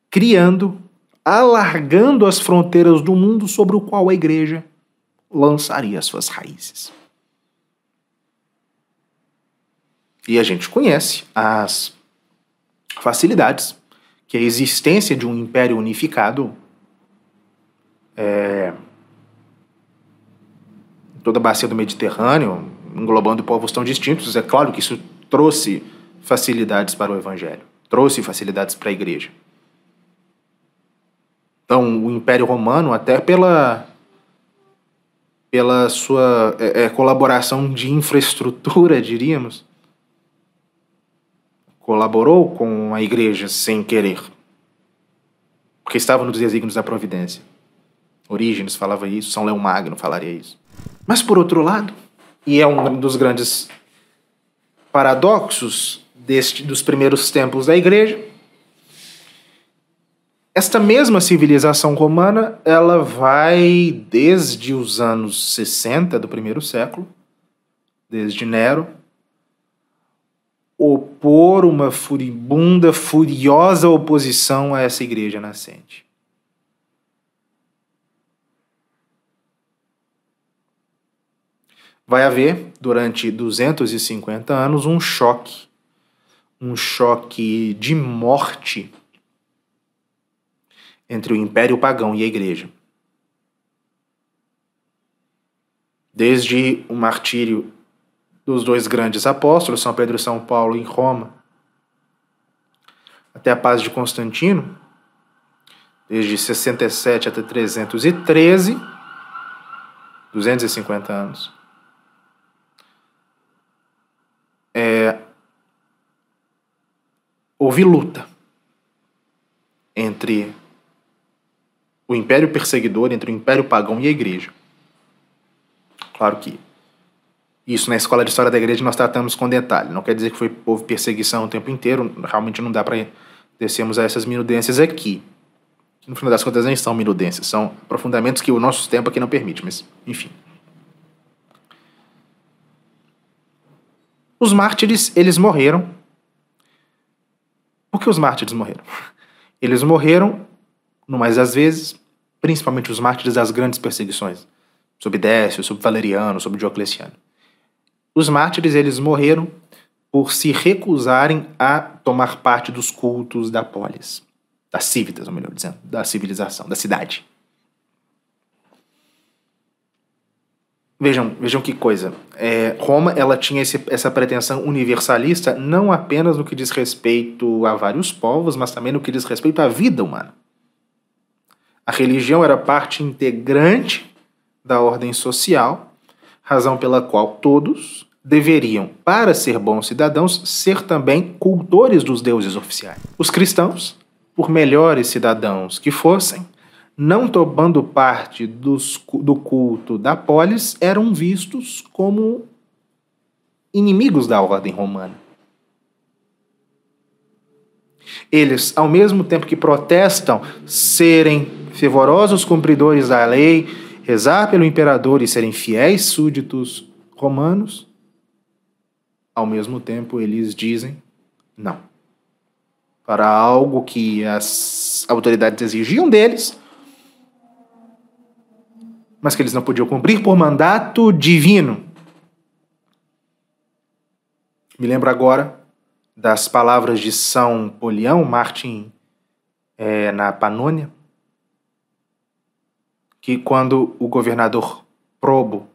criando alargando as fronteiras do mundo sobre o qual a igreja lançaria as suas raízes. E a gente conhece as facilidades que a existência de um império unificado é, toda a bacia do Mediterrâneo, englobando povos tão distintos, é claro que isso trouxe facilidades para o evangelho, trouxe facilidades para a igreja. Então, o Império Romano, até pela, pela sua é, é colaboração de infraestrutura, diríamos, colaborou com a igreja sem querer, porque estava nos desígnios da providência. Orígenes falava isso, São Leão Magno falaria isso. Mas, por outro lado, e é um dos grandes paradoxos deste, dos primeiros tempos da igreja, esta mesma civilização romana, ela vai desde os anos 60 do primeiro século, desde Nero, opor uma furibunda, furiosa oposição a essa igreja nascente. Vai haver, durante 250 anos, um choque, um choque de morte entre o Império Pagão e a Igreja. Desde o martírio dos dois grandes apóstolos, São Pedro e São Paulo, em Roma, até a paz de Constantino, desde 67 até 313, 250 anos. É, houve luta entre o império perseguidor entre o império pagão e a igreja. Claro que isso na escola de história da igreja nós tratamos com detalhe. Não quer dizer que foi houve perseguição o tempo inteiro, realmente não dá para descermos a essas minudências aqui. No final das contas, nem são minudências, são aprofundamentos que o nosso tempo aqui não permite, mas enfim. Os mártires, eles morreram. Por que os mártires morreram? Eles morreram, no mais das vezes, principalmente os mártires das grandes perseguições, sob Décio, sob Valeriano, sob Diocleciano. Os mártires eles morreram por se recusarem a tomar parte dos cultos da polis, das cívitas, ou melhor dizendo, da civilização, da cidade. Vejam, vejam que coisa. É, Roma ela tinha esse, essa pretensão universalista não apenas no que diz respeito a vários povos, mas também no que diz respeito à vida humana. A religião era parte integrante da ordem social, razão pela qual todos deveriam, para ser bons cidadãos, ser também cultores dos deuses oficiais. Os cristãos, por melhores cidadãos que fossem, não tomando parte dos, do culto da polis, eram vistos como inimigos da ordem romana. Eles, ao mesmo tempo que protestam serem fervorosos cumpridores da lei, rezar pelo imperador e serem fiéis súditos romanos, ao mesmo tempo eles dizem não. Para algo que as autoridades exigiam deles, mas que eles não podiam cumprir por mandato divino. Me lembro agora das palavras de São Polião, Martin é, na Panônia, que quando o governador Probo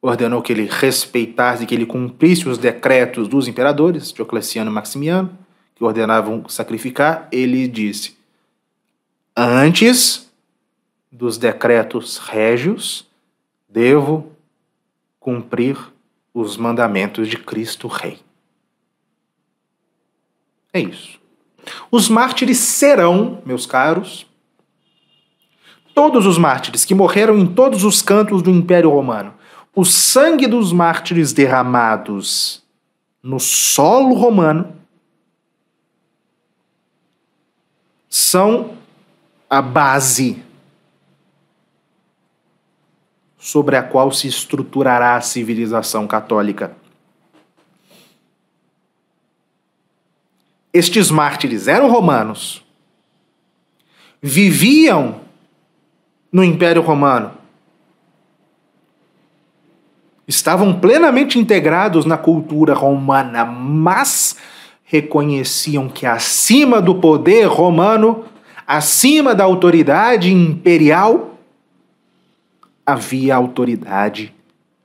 ordenou que ele respeitasse, que ele cumprisse os decretos dos imperadores, Diocleciano e Maximiano, que ordenavam sacrificar, ele disse: Antes dos decretos régios, devo cumprir os mandamentos de Cristo Rei. É isso. Os mártires serão, meus caros, todos os mártires que morreram em todos os cantos do Império Romano, o sangue dos mártires derramados no solo romano são a base sobre a qual se estruturará a civilização católica. Estes mártires eram romanos, viviam no Império Romano. Estavam plenamente integrados na cultura romana, mas reconheciam que acima do poder romano, acima da autoridade imperial, havia autoridade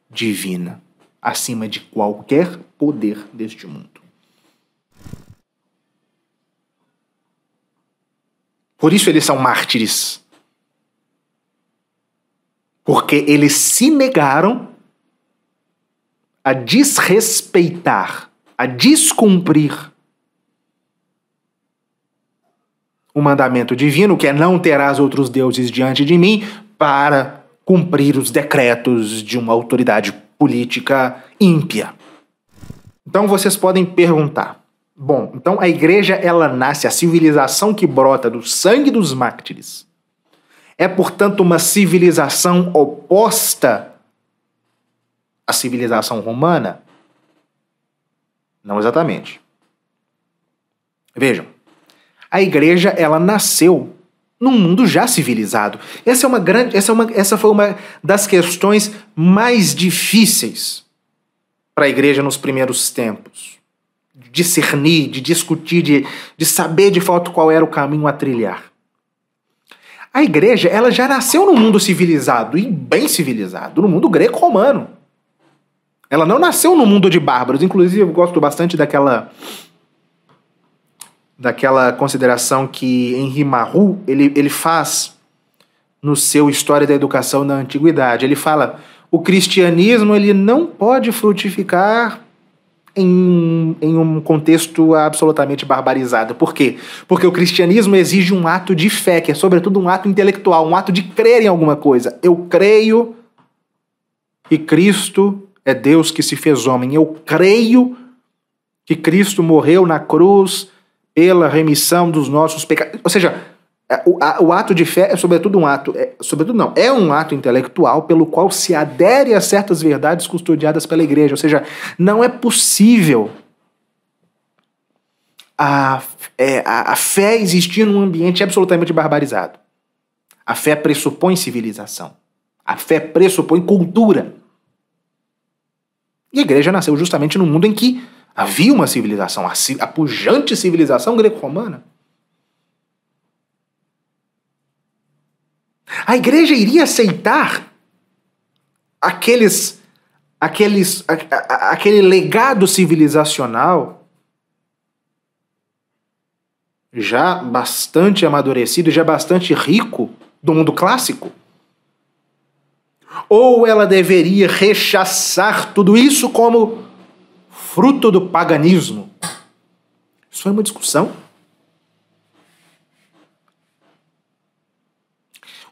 divina, acima de qualquer poder deste mundo. Por isso eles são mártires porque eles se negaram a desrespeitar, a descumprir o mandamento divino, que é não terás outros deuses diante de mim, para cumprir os decretos de uma autoridade política ímpia. Então vocês podem perguntar: bom, então a igreja ela nasce, a civilização que brota do sangue dos mártires é, portanto, uma civilização oposta à civilização romana? Não exatamente. Vejam, a igreja ela nasceu num mundo já civilizado. Essa é uma grande, essa, é uma, essa foi uma das questões mais difíceis para a igreja nos primeiros tempos. De discernir, de discutir, de, de saber de fato qual era o caminho a trilhar. A igreja, ela já nasceu no mundo civilizado e bem civilizado, no mundo greco-romano. Ela não nasceu no mundo de bárbaros. Inclusive, eu gosto bastante daquela daquela consideração que Henri Marrou ele, ele faz no seu História da Educação na Antiguidade. Ele fala: o cristianismo ele não pode frutificar em, em um contexto absolutamente barbarizado. Por quê? Porque o cristianismo exige um ato de fé, que é sobretudo um ato intelectual, um ato de crer em alguma coisa. Eu creio que Cristo é Deus que se fez homem. Eu creio que Cristo morreu na cruz pela remissão dos nossos pecados. Ou seja, é, o, a, o, ato de fé é sobretudo um ato, é, sobretudo não, é um ato intelectual pelo qual se adere a certas verdades custodiadas pela igreja. Ou seja, não é possível a, é, a, a fé existir num ambiente absolutamente barbarizado. A fé pressupõe civilização. A fé pressupõe cultura. E a igreja nasceu justamente no mundo em que havia uma civilização, a, a pujante civilização greco-romana. A igreja iria aceitar aqueles, aqueles, a, a, aquele legado civilizacional já bastante amadurecido, já bastante rico do mundo clássico? Ou ela deveria rechaçar tudo isso como fruto do paganismo? Isso foi uma discussão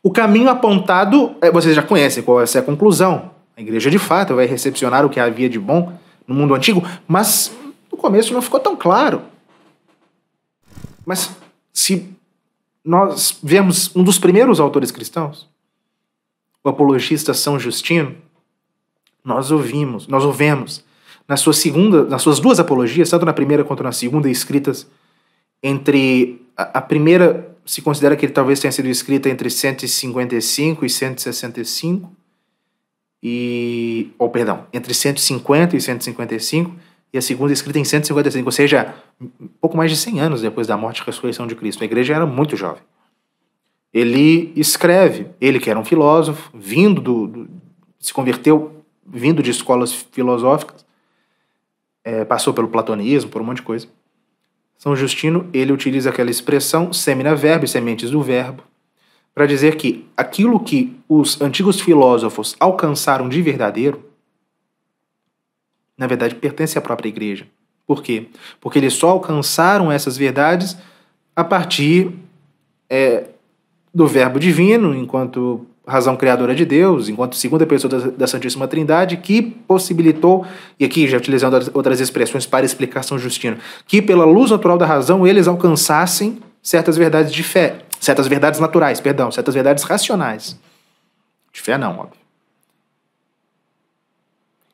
O caminho apontado, é, vocês já conhecem qual é, é a conclusão. A igreja, de fato, vai recepcionar o que havia de bom no mundo antigo, mas no começo não ficou tão claro. Mas se nós vemos um dos primeiros autores cristãos, o apologista São Justino, nós ouvimos, nós ouvemos na sua segunda, nas suas duas apologias, tanto na primeira quanto na segunda, escritas entre a, a primeira se considera que ele talvez tenha sido escrito entre 155 e 165, e, ou oh, perdão, entre 150 e 155, e a segunda escrita em 155, ou seja, pouco mais de 100 anos depois da morte e ressurreição de Cristo. A igreja era muito jovem. Ele escreve, ele que era um filósofo, vindo do, do se converteu vindo de escolas filosóficas, é, passou pelo platonismo, por um monte de coisa. São Justino, ele utiliza aquela expressão semina verbo, sementes do verbo, para dizer que aquilo que os antigos filósofos alcançaram de verdadeiro, na verdade, pertence à própria igreja. Por quê? Porque eles só alcançaram essas verdades a partir é, do verbo divino, enquanto razão criadora de Deus, enquanto segunda pessoa da, da Santíssima Trindade, que possibilitou, e aqui já utilizando outras expressões para explicar São Justino, que pela luz natural da razão eles alcançassem certas verdades de fé, certas verdades naturais, perdão, certas verdades racionais. De fé não, óbvio.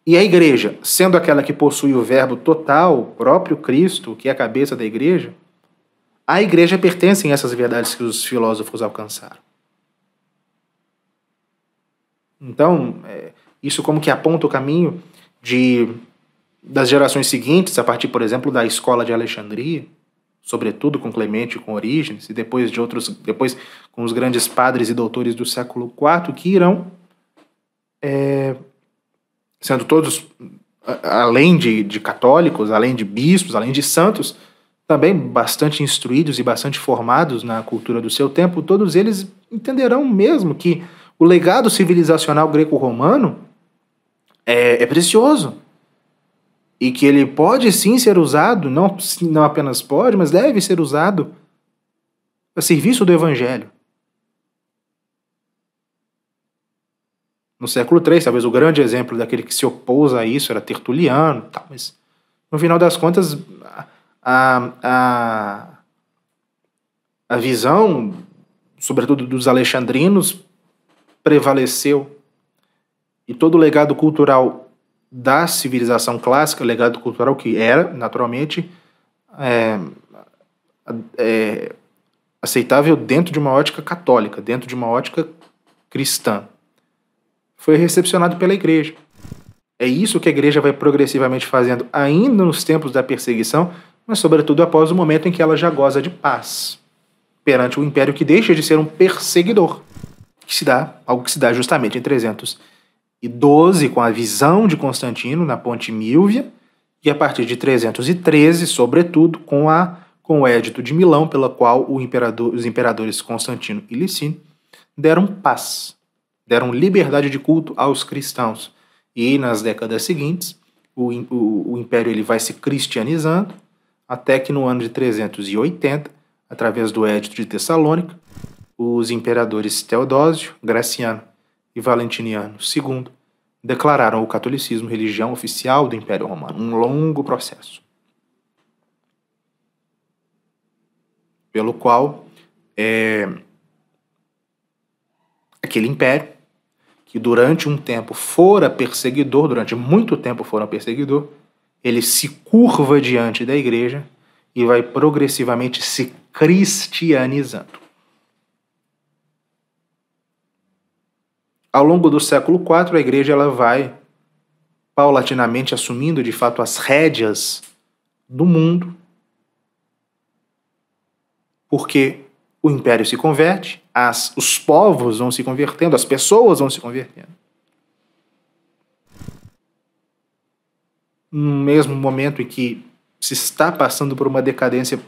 E a igreja, sendo aquela que possui o verbo total, próprio Cristo, que é a cabeça da igreja, a igreja pertence a essas verdades que os filósofos alcançaram. Então, é, isso como que aponta o caminho de das gerações seguintes, a partir, por exemplo, da escola de Alexandria, sobretudo com Clemente e com Orígenes, e depois de outros, depois com os grandes padres e doutores do século IV, que irão, é, sendo todos, além de, de católicos, além de bispos, além de santos, também bastante instruídos e bastante formados na cultura do seu tempo, todos eles entenderão mesmo que o legado civilizacional greco-romano é, é precioso e que ele pode sim ser usado, não, não apenas pode, mas deve ser usado a serviço do Evangelho. No século III, talvez o grande exemplo daquele que se opôs a isso era Tertuliano, tal, mas no final das contas, a, a, a visão, sobretudo dos alexandrinos, prevaleceu. E todo o legado cultural da civilização clássica, legado cultural que era, naturalmente, é, é, aceitável dentro de uma ótica católica, dentro de uma ótica cristã. Foi recepcionado pela igreja. É isso que a igreja vai progressivamente fazendo, ainda nos tempos da perseguição, mas sobretudo após o momento em que ela já goza de paz perante o império que deixa de ser um perseguidor que se dá, algo que se dá justamente em 312 com a visão de Constantino na ponte Milvia e a partir de 313, sobretudo, com a com o Edito de Milão, pela qual imperador, os imperadores Constantino e Licínio deram paz, deram liberdade de culto aos cristãos. E nas décadas seguintes, o, o, o império ele vai se cristianizando, até que no ano de 380, através do Edito de Tessalônica, os imperadores Teodósio, Graciano e Valentiniano II declararam o catolicismo religião oficial do Império Romano, um longo processo. Pelo qual é, aquele império, que durante um tempo fora perseguidor, durante muito tempo fora perseguidor, ele se curva diante da igreja e vai progressivamente se cristianizando. Ao longo do século IV, a igreja ela vai paulatinamente assumindo de fato as rédeas do mundo, porque o império se converte, as, os povos vão se convertendo, as pessoas vão se convertendo. No mesmo momento em que se está passando por uma decadência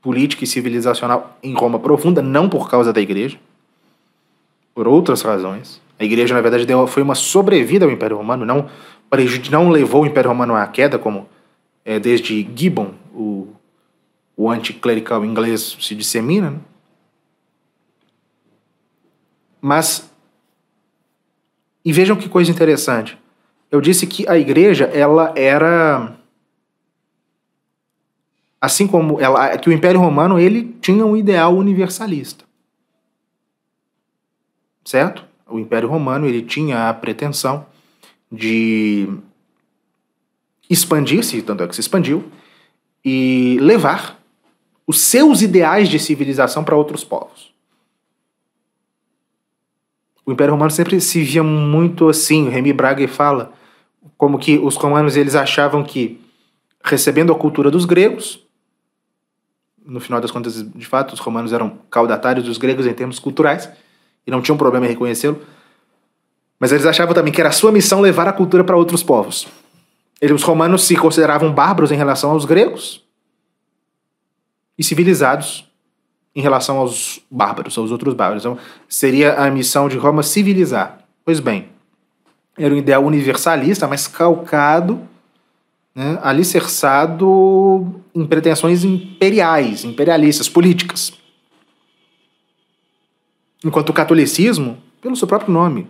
política e civilizacional em Roma profunda, não por causa da igreja, por outras razões. A igreja, na verdade, deu, foi uma sobrevida ao Império Romano, não, não levou o Império Romano à queda, como é, desde Gibbon, o, o anticlerical inglês, se dissemina. Né? Mas, e vejam que coisa interessante. Eu disse que a igreja, ela era assim como ela, que o Império Romano ele tinha um ideal universalista certo? O Império Romano ele tinha a pretensão de expandir-se, tanto é que se expandiu, e levar os seus ideais de civilização para outros povos. O Império Romano sempre se via muito assim, o Remy Braga fala como que os romanos eles achavam que recebendo a cultura dos gregos, no final das contas, de fato, os romanos eram caudatários dos gregos em termos culturais, e não tinham problema em reconhecê-lo, mas eles achavam também que era sua missão levar a cultura para outros povos. Eles, os romanos se consideravam bárbaros em relação aos gregos e civilizados em relação aos bárbaros, aos outros bárbaros. Então, seria a missão de Roma civilizar. Pois bem, era um ideal universalista, mas calcado, né, alicerçado em pretensões imperiais, imperialistas, políticas enquanto o catolicismo, pelo seu próprio nome,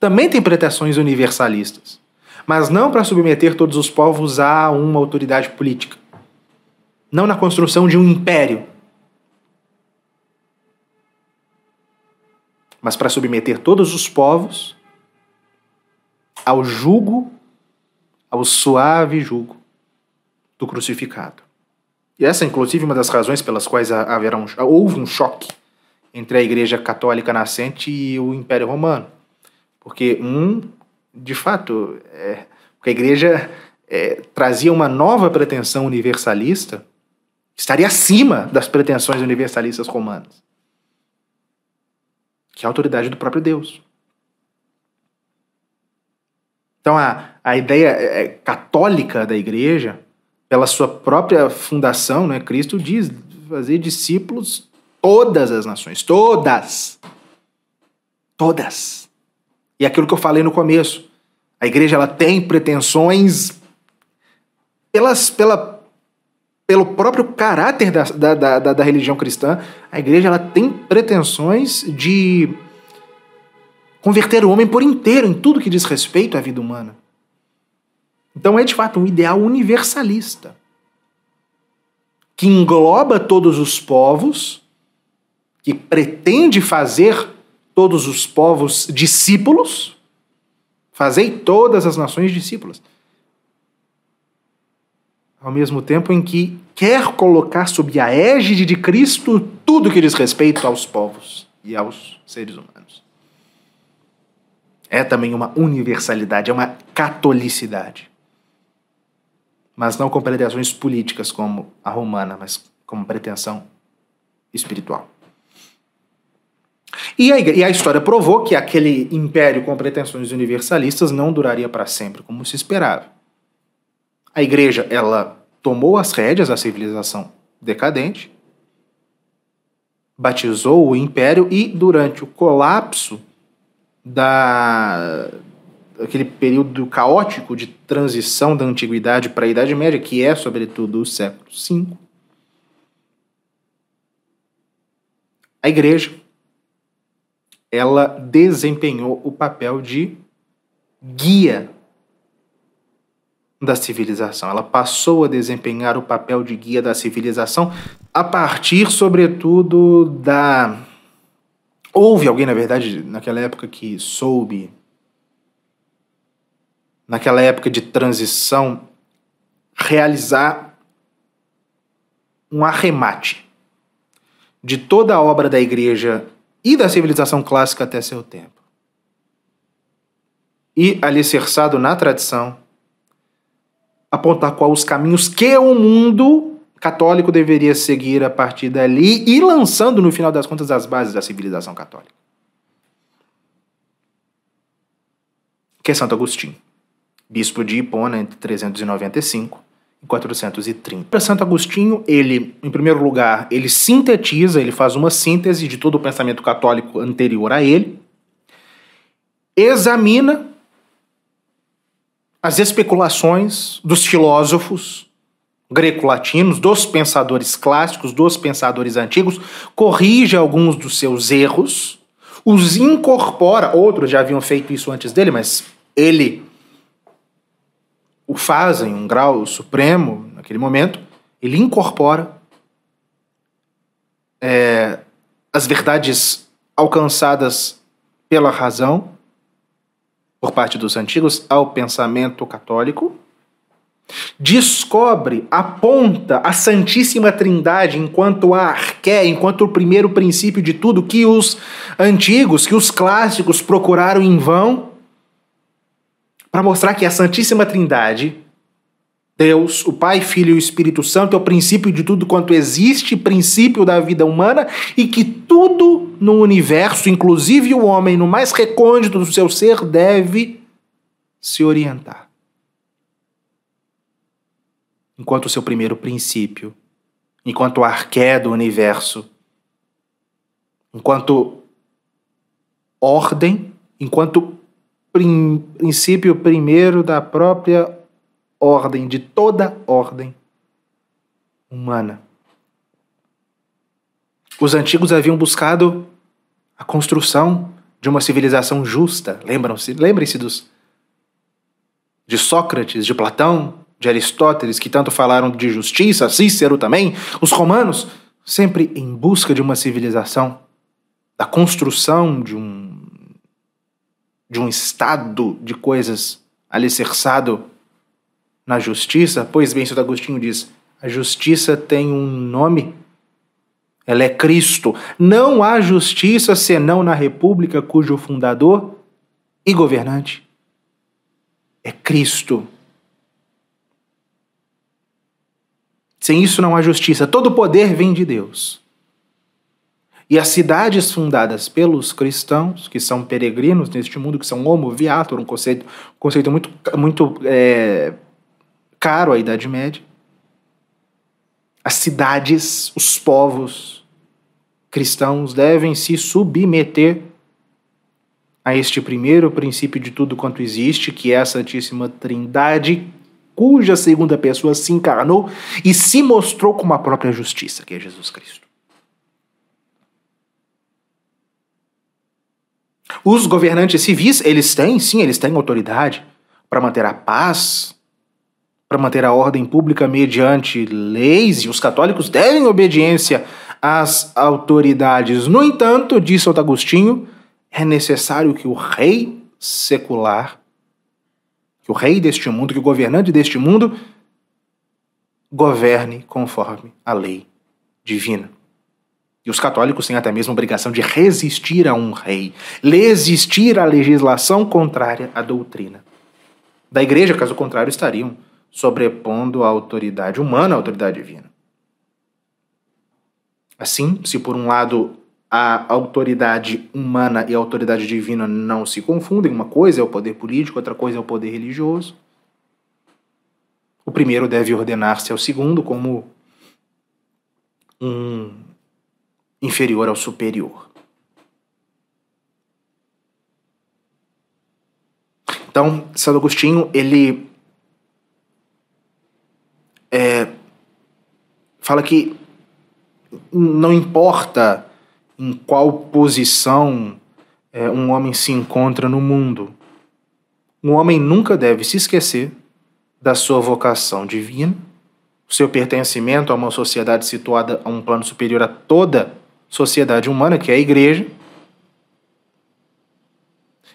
também tem pretensões universalistas, mas não para submeter todos os povos a uma autoridade política, não na construção de um império, mas para submeter todos os povos ao jugo, ao suave jugo do crucificado. E essa, inclusive, é uma das razões pelas quais haverá um, houve um choque entre a Igreja Católica nascente e o Império Romano. Porque um, de fato, é, porque a Igreja é, trazia uma nova pretensão universalista que estaria acima das pretensões universalistas romanas, que é a autoridade do próprio Deus. Então, a, a ideia é, é, católica da igreja, pela sua própria fundação, né, Cristo diz fazer discípulos Todas as nações, todas. Todas. E é aquilo que eu falei no começo, a igreja ela tem pretensões pelas, pela, pelo próprio caráter da, da, da, da religião cristã, a igreja ela tem pretensões de converter o homem por inteiro em tudo que diz respeito à vida humana. Então é de fato um ideal universalista que engloba todos os povos que pretende fazer todos os povos discípulos, fazei todas as nações discípulas. Ao mesmo tempo em que quer colocar sob a égide de Cristo tudo que diz respeito aos povos e aos seres humanos. É também uma universalidade, é uma catolicidade. Mas não com pretensões políticas como a romana, mas como pretensão espiritual. E a, e a, história provou que aquele império com pretensões universalistas não duraria para sempre, como se esperava. A igreja, ela tomou as rédeas da civilização decadente, batizou o império e, durante o colapso da aquele período caótico de transição da antiguidade para a Idade Média, que é, sobretudo, o século V, a igreja ela desempenhou o papel de guia da civilização. Ela passou a desempenhar o papel de guia da civilização a partir, sobretudo, da. Houve alguém, na verdade, naquela época que soube, naquela época de transição, realizar um arremate de toda a obra da igreja e da civilização clássica até seu tempo. E, alicerçado na tradição, apontar quais os caminhos que o mundo católico deveria seguir a partir dali e lançando, no final das contas, as bases da civilização católica. Que é Santo Agostinho, bispo de Hipona entre 395 430. Para Santo Agostinho, ele, em primeiro lugar, ele sintetiza, ele faz uma síntese de todo o pensamento católico anterior a ele, examina as especulações dos filósofos greco-latinos, dos pensadores clássicos, dos pensadores antigos, corrige alguns dos seus erros, os incorpora, outros já haviam feito isso antes dele, mas ele o fazem, um grau supremo naquele momento, ele incorpora é, as verdades alcançadas pela razão por parte dos antigos ao pensamento católico, descobre, aponta a Santíssima Trindade enquanto a arqué, enquanto o primeiro princípio de tudo que os antigos, que os clássicos procuraram em vão para mostrar que a Santíssima Trindade, Deus, o Pai, Filho e o Espírito Santo, é o princípio de tudo quanto existe, princípio da vida humana e que tudo no universo, inclusive o homem, no mais recôndito do seu ser, deve se orientar. Enquanto o seu primeiro princípio, enquanto o arqué do universo, enquanto ordem, enquanto princípio primeiro da própria ordem, de toda ordem humana. Os antigos haviam buscado a construção de uma civilização justa. Lembram-se, lembrem-se dos de Sócrates, de Platão, de Aristóteles, que tanto falaram de justiça, Cícero também, os romanos, sempre em busca de uma civilização, da construção de um de um estado de coisas alicerçado na justiça? Pois bem, Santo Agostinho diz: a justiça tem um nome. Ela é Cristo. Não há justiça senão na república cujo fundador e governante é Cristo. Sem isso não há justiça. Todo poder vem de Deus. E as cidades fundadas pelos cristãos, que são peregrinos neste mundo, que são homo viator, um conceito, um conceito muito, muito é, caro à Idade Média. As cidades, os povos cristãos devem se submeter a este primeiro princípio de tudo quanto existe, que é a Santíssima Trindade, cuja segunda pessoa se encarnou e se mostrou como a própria justiça, que é Jesus Cristo. Os governantes civis, eles têm, sim, eles têm autoridade para manter a paz, para manter a ordem pública mediante leis, e os católicos devem obediência às autoridades. No entanto, diz Santo Agostinho, é necessário que o rei secular, que o rei deste mundo, que o governante deste mundo, governe conforme a lei divina. E os católicos têm até mesmo a obrigação de resistir a um rei, resistir à legislação contrária à doutrina. Da igreja, caso contrário, estariam sobrepondo a autoridade humana à autoridade divina. Assim, se por um lado a autoridade humana e a autoridade divina não se confundem, uma coisa é o poder político, outra coisa é o poder religioso. O primeiro deve ordenar-se ao segundo como um inferior ao superior. Então, Santo Agostinho, ele é, fala que não importa em qual posição é, um homem se encontra no mundo, um homem nunca deve se esquecer da sua vocação divina, seu pertencimento a uma sociedade situada a um plano superior a toda sociedade humana, que é a igreja,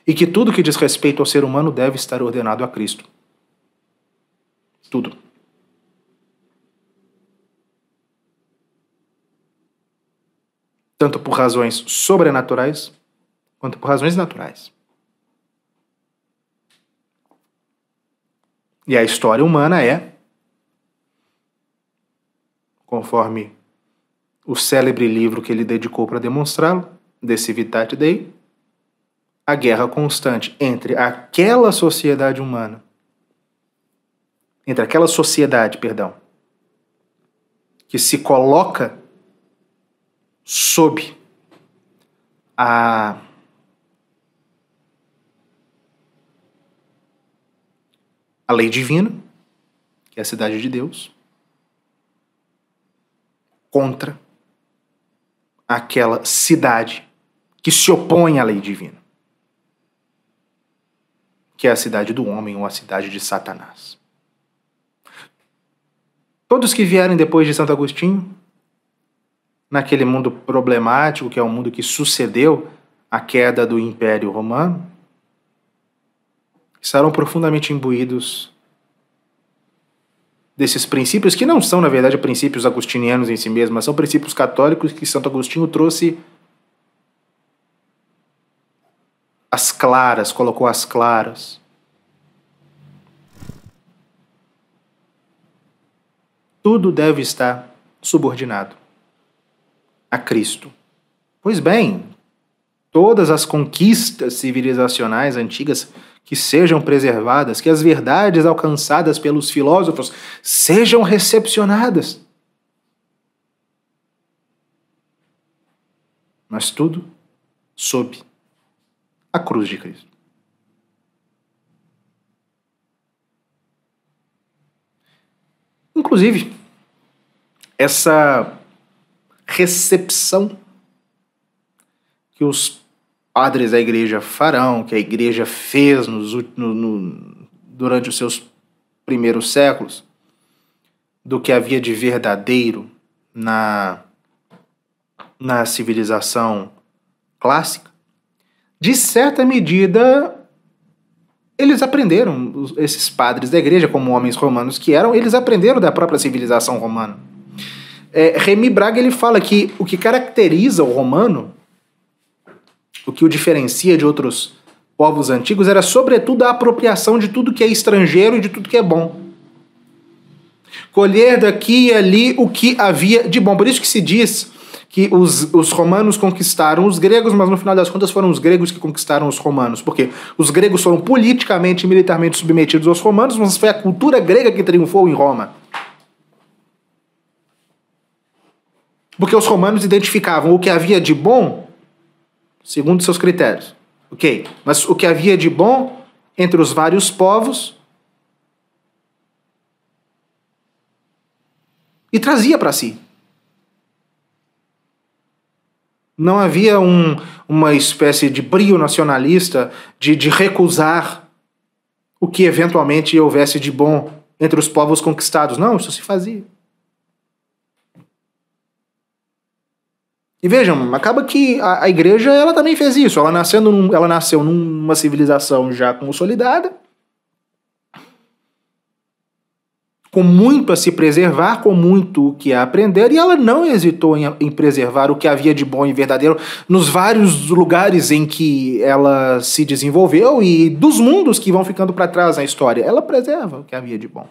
e que tudo que diz respeito ao ser humano deve estar ordenado a Cristo. Tudo. Tanto por razões sobrenaturais, quanto por razões naturais. E a história humana é, conforme o célebre livro que ele dedicou para demonstrá-lo, De Civitate Dei, a guerra constante entre aquela sociedade humana, entre aquela sociedade, perdão, que se coloca sob a a lei divina, que é a cidade de Deus, contra aquela cidade que se opõe à lei divina, que é a cidade do homem ou a cidade de Satanás. Todos que vierem depois de Santo Agostinho, naquele mundo problemático, que é o mundo que sucedeu à queda do Império Romano, estarão profundamente imbuídos desses princípios, que não são, na verdade, princípios agostinianos em si mesmos, mas são princípios católicos que Santo Agostinho trouxe as claras, colocou as claras. Tudo deve estar subordinado a Cristo. Pois bem, todas as conquistas civilizacionais antigas que sejam preservadas, que as verdades alcançadas pelos filósofos sejam recepcionadas. Mas tudo sob a cruz de Cristo. Inclusive, essa recepção que os padres da igreja farão, que a igreja fez nos, no, no, durante os seus primeiros séculos, do que havia de verdadeiro na, na civilização clássica, de certa medida eles aprenderam, esses padres da igreja, como homens romanos que eram, eles aprenderam da própria civilização romana. É, Remy Braga ele fala que o que caracteriza o romano o que o diferencia de outros povos antigos era, sobretudo, a apropriação de tudo que é estrangeiro e de tudo que é bom. Colher daqui e ali o que havia de bom. Por isso que se diz que os, os romanos conquistaram os gregos, mas no final das contas foram os gregos que conquistaram os romanos. Porque os gregos foram politicamente e militarmente submetidos aos romanos, mas foi a cultura grega que triunfou em Roma. Porque os romanos identificavam o que havia de bom segundo seus critérios. Ok. Mas o que havia de bom entre os vários povos e trazia para si. Não havia um, uma espécie de brio nacionalista de, de recusar o que eventualmente houvesse de bom entre os povos conquistados. Não, isso se fazia. E vejam, acaba que a, a, igreja ela também fez isso. Ela, nascendo num, ela nasceu numa civilização já consolidada, com muito a se preservar, com muito o que a aprender, e ela não hesitou em, em preservar o que havia de bom e verdadeiro nos vários lugares em que ela se desenvolveu e dos mundos que vão ficando para trás na história. Ela preserva o que havia de bom.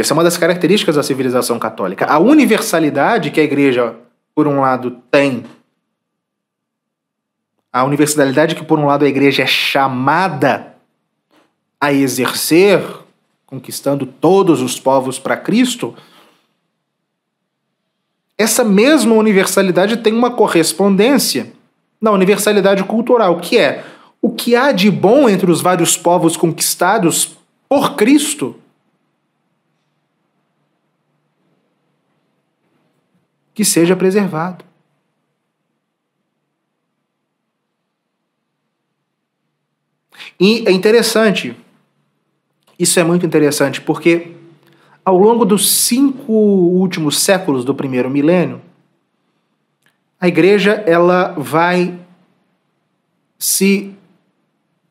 Essa é uma das características da civilização católica. A universalidade que a igreja, por um lado, tem, a universalidade que, por um lado, a igreja é chamada a exercer, conquistando todos os povos para Cristo, essa mesma universalidade tem uma correspondência na universalidade cultural, que é o que há de bom entre os vários povos conquistados por Cristo que seja preservado. E é interessante, isso é muito interessante, porque ao longo dos cinco últimos séculos do primeiro milênio, a igreja ela vai se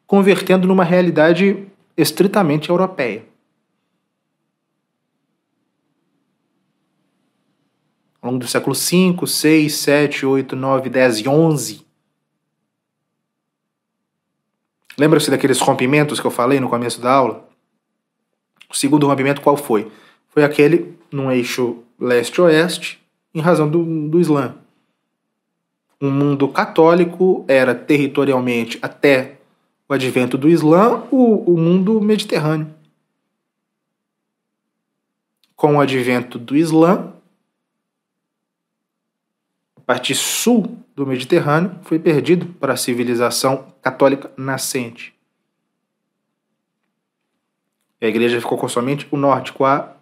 convertendo numa realidade estritamente europeia. ao longo do século 5, 6, 7, 8, 9, 10 e 11. Lembra-se daqueles rompimentos que eu falei no começo da aula? O segundo rompimento qual foi? Foi aquele num eixo leste-oeste, em razão do, do Islã. O mundo católico era territorialmente, até o advento do Islã, o, o mundo mediterrâneo. Com o advento do Islã, parte sul do Mediterrâneo foi perdido para a civilização católica nascente. a igreja ficou com somente o norte, com a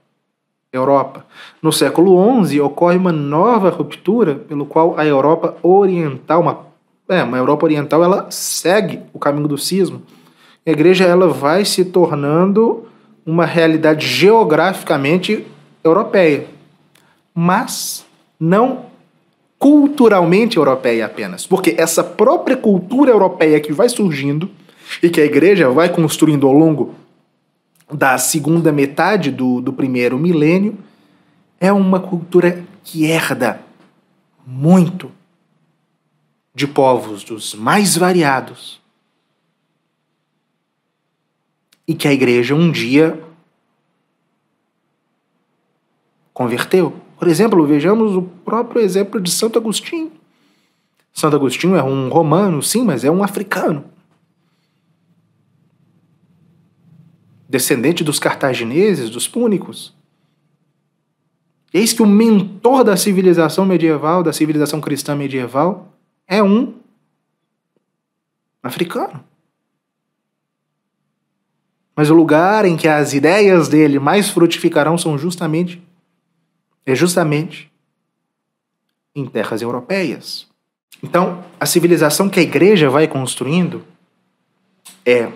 Europa. No século XI ocorre uma nova ruptura pelo qual a Europa Oriental, uma, é, uma Europa Oriental, ela segue o caminho do cisma. A igreja ela vai se tornando uma realidade geograficamente europeia, mas não culturalmente europeia apenas, porque essa própria cultura europeia que vai surgindo e que a igreja vai construindo ao longo da segunda metade do, do primeiro milênio é uma cultura que herda muito de povos dos mais variados e que a igreja um dia converteu. Por exemplo, vejamos o próprio exemplo de Santo Agostinho. Santo Agostinho é um romano, sim, mas é um africano. Descendente dos cartagineses, dos púnicos. Eis que o mentor da civilização medieval, da civilização cristã medieval, é um africano. Mas o lugar em que as ideias dele mais frutificarão são justamente é justamente em terras europeias. Então, a civilização que a igreja vai construindo é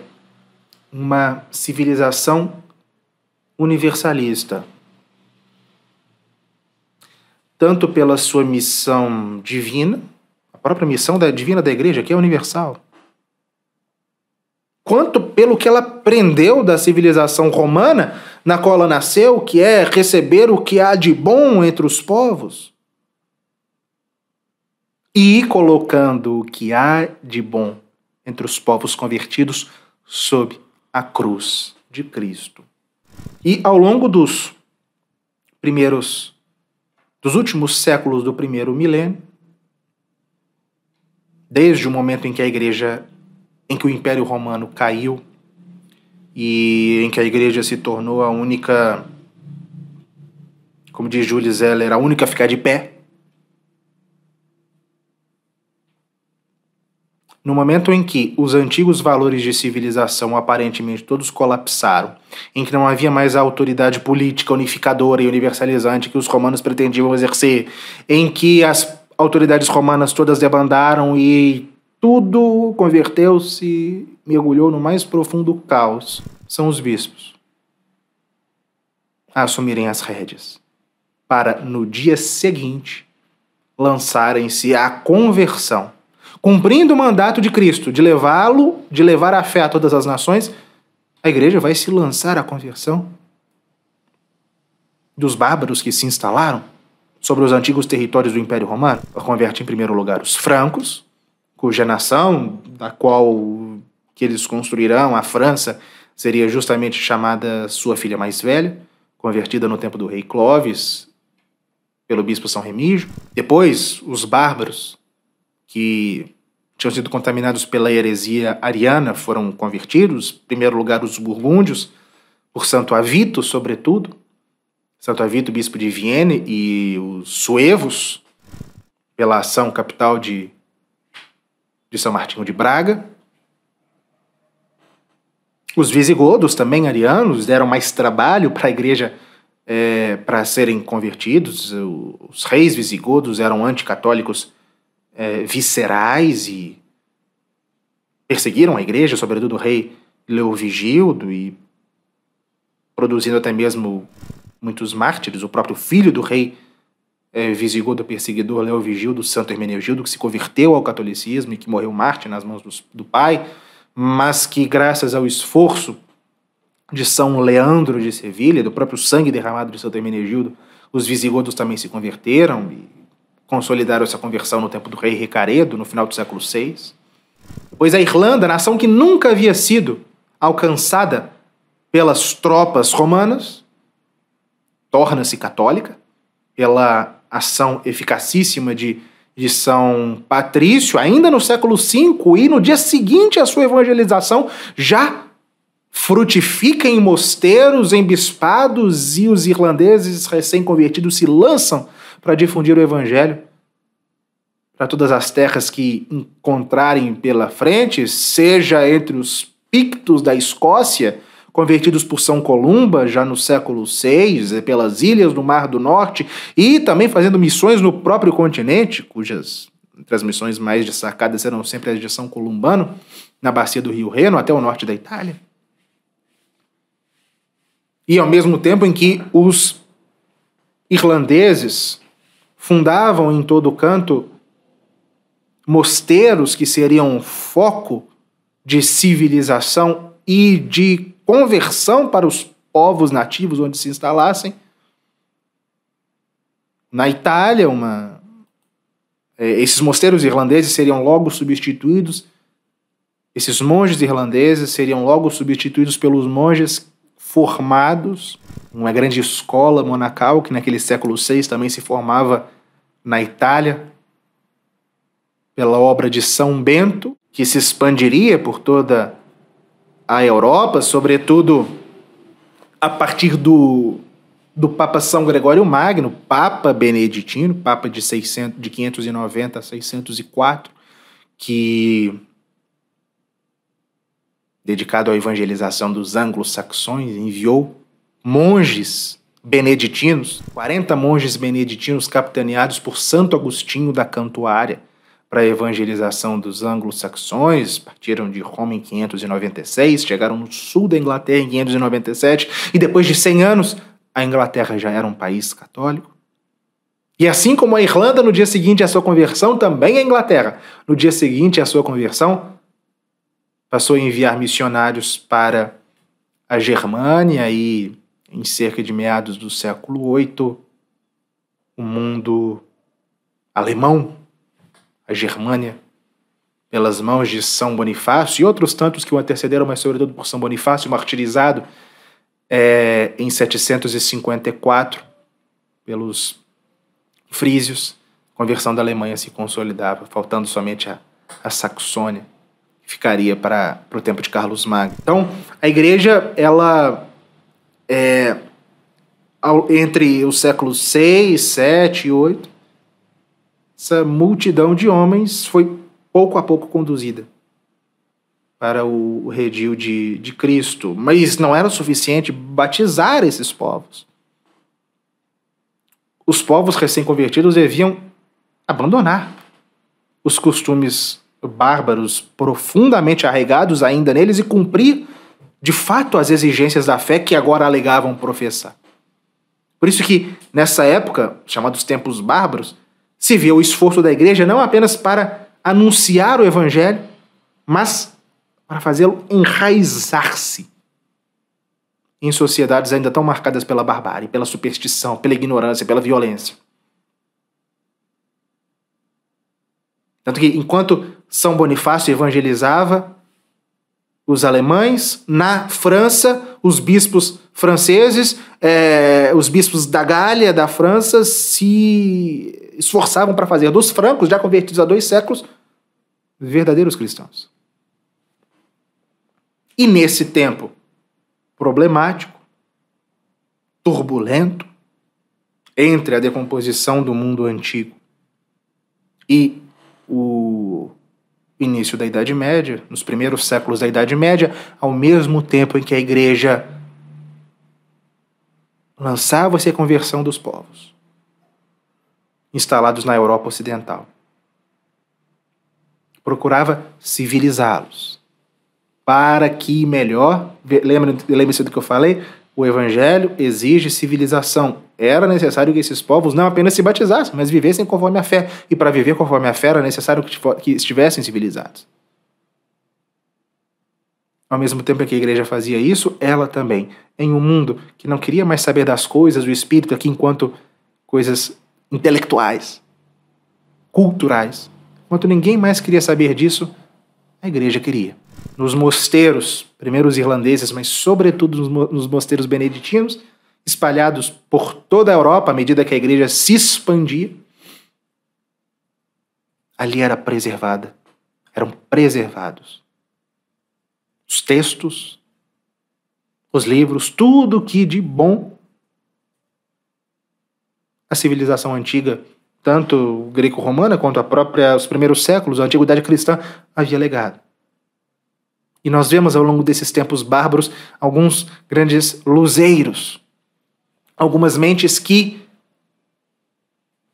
uma civilização universalista. Tanto pela sua missão divina, a própria missão da divina da igreja, que é universal, quanto pelo que ela aprendeu da civilização romana, na qual ela nasceu, que é receber o que há de bom entre os povos, e ir colocando o que há de bom entre os povos convertidos sob a cruz de Cristo. E ao longo dos primeiros dos últimos séculos do primeiro milênio, desde o momento em que a igreja, em que o Império Romano caiu e em que a igreja se tornou a única, como diz Jules Zeller, a única a ficar de pé. No momento em que os antigos valores de civilização aparentemente todos colapsaram, em que não havia mais a autoridade política unificadora e universalizante que os romanos pretendiam exercer, em que as autoridades romanas todas debandaram e tudo converteu-se, mergulhou no mais profundo caos. São os bispos a assumirem as rédeas, para no dia seguinte lançarem-se à conversão, cumprindo o mandato de Cristo de levá-lo, de levar a fé a todas as nações. A igreja vai se lançar à conversão dos bárbaros que se instalaram sobre os antigos territórios do Império Romano. converte em primeiro lugar os francos, cuja nação, da qual que eles construirão, a França, seria justamente chamada sua filha mais velha, convertida no tempo do rei Clovis pelo bispo São Remígio. Depois, os bárbaros, que tinham sido contaminados pela heresia ariana, foram convertidos, em primeiro lugar os burgúndios, por Santo Avito, sobretudo, Santo Avito, bispo de Vienne, e os suevos, pela ação capital de de São Martinho de Braga. Os visigodos, também arianos, deram mais trabalho para a igreja é, para serem convertidos. Os reis visigodos eram anticatólicos é, viscerais e perseguiram a igreja, sobretudo o rei Leovigildo, e produzindo até mesmo muitos mártires. O próprio filho do rei é, visigodo perseguidor Léo do Santo Hermenegildo, que se converteu ao catolicismo e que morreu mártir nas mãos do, do pai, mas que, graças ao esforço de São Leandro de Sevilha, do próprio sangue derramado de Santo Hermenegildo, os visigodos também se converteram e consolidaram essa conversão no tempo do rei Ricaredo, no final do século VI. Pois a Irlanda, nação que nunca havia sido alcançada pelas tropas romanas, torna-se católica. Ela ação eficacíssima de, de São Patrício, ainda no século V, e no dia seguinte à sua evangelização, já frutifica em mosteiros, em bispados, e os irlandeses recém-convertidos se lançam para difundir o evangelho para todas as terras que encontrarem pela frente, seja entre os pictos da Escócia, convertidos por São Columba já no século VI, eh, pelas ilhas do Mar do Norte e também fazendo missões no próprio continente, cujas transmissões mais destacadas eram sempre as de São Columbano, na bacia do Rio Reno, até o norte da Itália. E ao mesmo tempo em que os irlandeses fundavam em todo canto mosteiros que seriam foco de civilização e de conversão para os povos nativos onde se instalassem. Na Itália, uma... É, esses mosteiros irlandeses seriam logo substituídos, esses monges irlandeses seriam logo substituídos pelos monges formados, uma grande escola monacal que naquele século VI também se formava na Itália, pela obra de São Bento, que se expandiria por toda a Europa, sobretudo a partir do, do Papa São Gregório Magno, Papa Beneditino, Papa de, 600, de 590 a 604, que dedicado à evangelização dos anglo-saxões, enviou monges beneditinos, 40 monges beneditinos capitaneados por Santo Agostinho da Cantuária, para a evangelização dos anglo-saxões, partiram de Roma em 596, chegaram no sul da Inglaterra em 597, e depois de 100 anos, a Inglaterra já era um país católico. E assim como a Irlanda no dia seguinte à sua conversão, também a Inglaterra, no dia seguinte à sua conversão, passou a enviar missionários para a Germânia e, em cerca de meados do século VIII, o mundo alemão a Germânia, pelas mãos de São Bonifácio e outros tantos que o antecederam, mas sobretudo por São Bonifácio, martirizado é, em 754 pelos frísios. A conversão da Alemanha se consolidava, faltando somente a, a Saxônia, que ficaria para o tempo de Carlos Magno. Então, a igreja, ela é, ao, entre os séculos 6, 7 e 8, essa multidão de homens foi pouco a pouco conduzida para o redil de, de Cristo. Mas não era suficiente batizar esses povos. Os povos recém-convertidos deviam abandonar os costumes bárbaros profundamente arraigados ainda neles e cumprir de fato as exigências da fé que agora alegavam professar. Por isso que nessa época, chamados tempos bárbaros, se vê o esforço da igreja não apenas para anunciar o evangelho, mas para fazê-lo enraizar-se em sociedades ainda tão marcadas pela barbárie, pela superstição, pela ignorância, pela violência. Tanto que enquanto São Bonifácio evangelizava os alemães, na França, os bispos franceses, eh, os bispos da Gália, da França, se esforçavam para fazer dos francos, já convertidos há dois séculos, verdadeiros cristãos. E nesse tempo problemático, turbulento, entre a decomposição do mundo antigo e o início da Idade Média, nos primeiros séculos da Idade Média, ao mesmo tempo em que a igreja lançava-se a conversão dos povos instalados na Europa Ocidental. Procurava civilizá-los, para que melhor. Lembre-se do que eu falei? O Evangelho exige civilização. Era necessário que esses povos não apenas se batizassem, mas vivessem conforme a fé. E para viver conforme a fé era necessário que estivessem civilizados. Ao mesmo tempo que a igreja fazia isso, ela também, em um mundo que não queria mais saber das coisas do espírito aqui enquanto coisas intelectuais, culturais. Enquanto ninguém mais queria saber disso, a igreja queria. Nos mosteiros, primeiro os irlandeses, mas sobretudo nos mosteiros beneditinos, espalhados por toda a Europa à medida que a igreja se expandia, ali era preservada, eram preservados os textos, os livros, tudo que de bom a civilização antiga, tanto greco-romana quanto a própria os primeiros séculos, a antiguidade cristã havia legado. E nós vemos ao longo desses tempos bárbaros alguns grandes luzeiros, algumas mentes que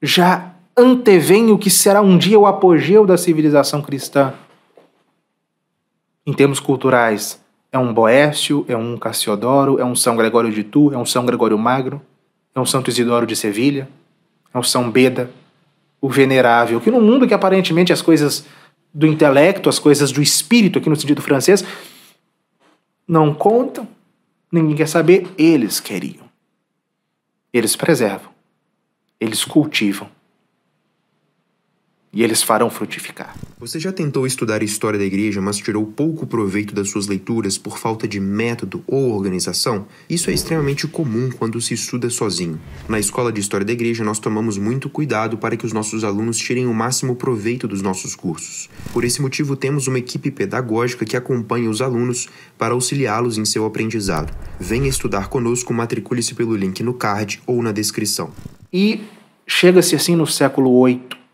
já antevêm o que será um dia o apogeu da civilização cristã. Em termos culturais, é um Boécio, é um Cassiodoro, é um São Gregório de Tu, é um São Gregório Magno é o Santo Isidoro de Sevilha, é o São Beda, o venerável, que no mundo que aparentemente as coisas do intelecto, as coisas do espírito, aqui no sentido francês, não contam, ninguém quer saber, eles queriam. Eles preservam, eles cultivam, e eles farão frutificar. Você já tentou estudar a história da igreja, mas tirou pouco proveito das suas leituras por falta de método ou organização? Isso é extremamente comum quando se estuda sozinho. Na escola de história da igreja, nós tomamos muito cuidado para que os nossos alunos tirem o máximo proveito dos nossos cursos. Por esse motivo, temos uma equipe pedagógica que acompanha os alunos para auxiliá-los em seu aprendizado. Venha estudar conosco, matricule-se pelo link no card ou na descrição. E chega-se assim no século 8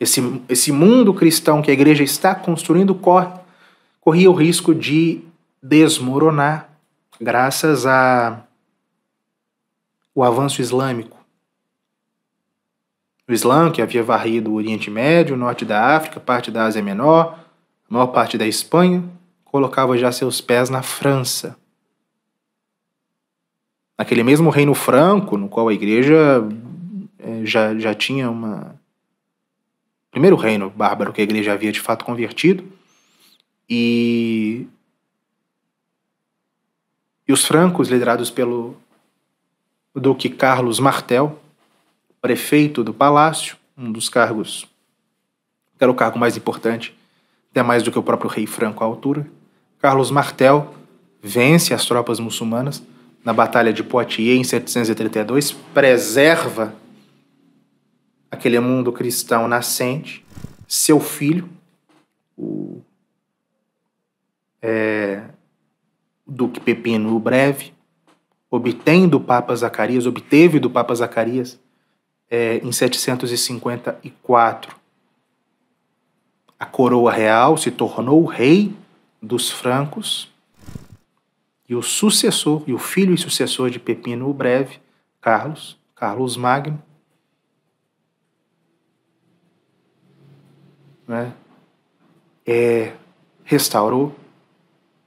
esse, esse mundo cristão que a igreja está construindo corria o risco de desmoronar graças a o avanço islâmico. O Islã, que havia varrido o Oriente Médio, o norte da África, parte da Ásia Menor, a maior parte da Espanha, colocava já seus pés na França. Naquele mesmo reino franco, no qual a igreja eh, já, já tinha uma, primeiro reino bárbaro que a igreja havia de fato convertido. E, e os francos, liderados pelo Duque Carlos Martel, prefeito do palácio, um dos cargos que era o cargo mais importante, até mais do que o próprio rei franco à altura. Carlos Martel vence as tropas muçulmanas na Batalha de Poitiers em 732, preserva aquele mundo cristão nascente, seu filho, o é, Duque Pepino o Breve, obtém do Papa Zacarias, obteve do Papa Zacarias é, em 754 a coroa real, se tornou o rei dos francos e o sucessor, e o filho e sucessor de Pepino o Breve, Carlos, Carlos Magno, né, é, restaurou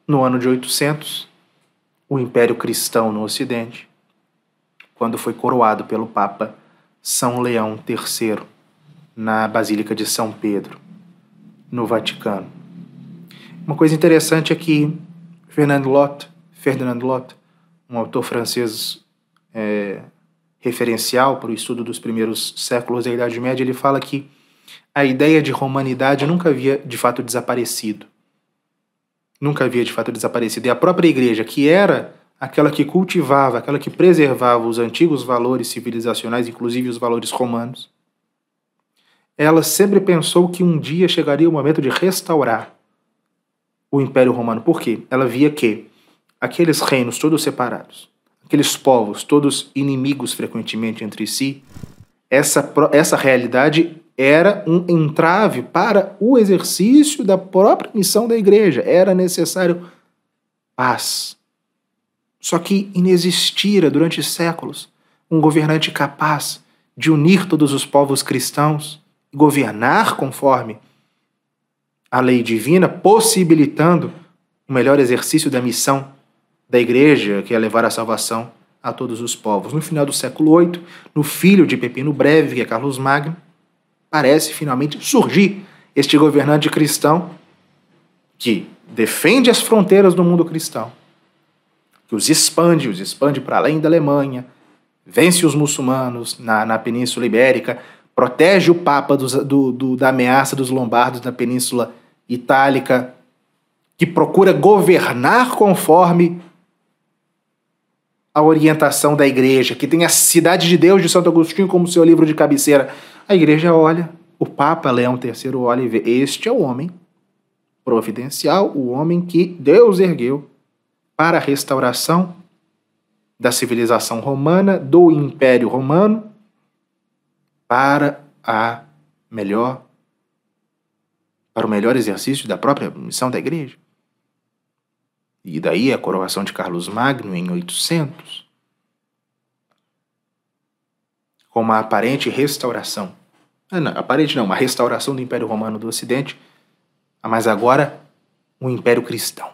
no ano de 800 o Império Cristão no Ocidente, quando foi coroado pelo Papa São Leão III na Basílica de São Pedro, no Vaticano. Uma coisa interessante é que Fernando Lot, Ferdinand Lot, um autor francês é, referencial para o estudo dos primeiros séculos da Idade Média, ele fala que a ideia de romanidade nunca havia de fato desaparecido. Nunca havia de fato desaparecido. E a própria igreja, que era aquela que cultivava, aquela que preservava os antigos valores civilizacionais, inclusive os valores romanos, ela sempre pensou que um dia chegaria o momento de restaurar o Império Romano. Por quê? Ela via que aqueles reinos todos separados, aqueles povos todos inimigos frequentemente entre si, essa, essa realidade era um entrave para o exercício da própria missão da igreja. Era necessário paz. Só que inexistira durante séculos um governante capaz de unir todos os povos cristãos e governar conforme a lei divina, possibilitando o melhor exercício da missão da igreja, que é levar a salvação a todos os povos. No final do século VIII, no filho de Pepino Breve, que é Carlos Magno, parece finalmente surgir este governante cristão que defende as fronteiras do mundo cristão, que os expande, os expande para além da Alemanha, vence os muçulmanos na, na Península Ibérica, protege o Papa dos, do, do, da ameaça dos lombardos na Península Itálica, que procura governar conforme a orientação da igreja, que tem a Cidade de Deus de Santo Agostinho como seu livro de cabeceira. A igreja olha, o Papa Leão III olha e vê: este é o homem providencial, o homem que Deus ergueu para a restauração da civilização romana, do Império Romano, para a melhor para o melhor exercício da própria missão da igreja. E daí a coroação de Carlos Magno em 800, com uma aparente restauração ah, não, a parede não, uma restauração do Império Romano do Ocidente, mas agora um Império Cristão.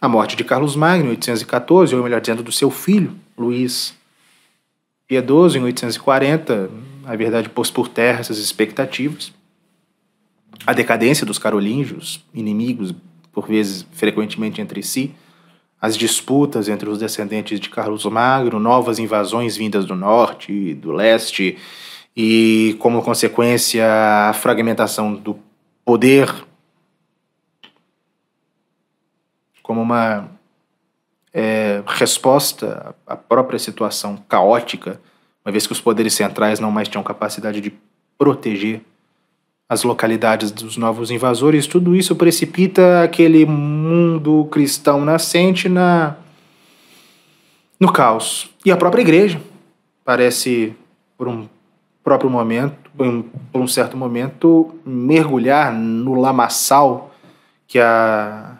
A morte de Carlos Magno, em 814, ou melhor dizendo, do seu filho, Luís Piedoso, em 840, na verdade pôs por terra essas expectativas. A decadência dos carolíngios, inimigos, por vezes frequentemente entre si, as disputas entre os descendentes de Carlos Magno, novas invasões vindas do norte e do leste, e como consequência a fragmentação do poder como uma é, resposta à própria situação caótica, uma vez que os poderes centrais não mais tinham capacidade de proteger as localidades dos novos invasores, tudo isso precipita aquele mundo cristão nascente na no caos. E a própria igreja parece por um próprio momento, por um, por um certo momento, mergulhar no lamaçal que a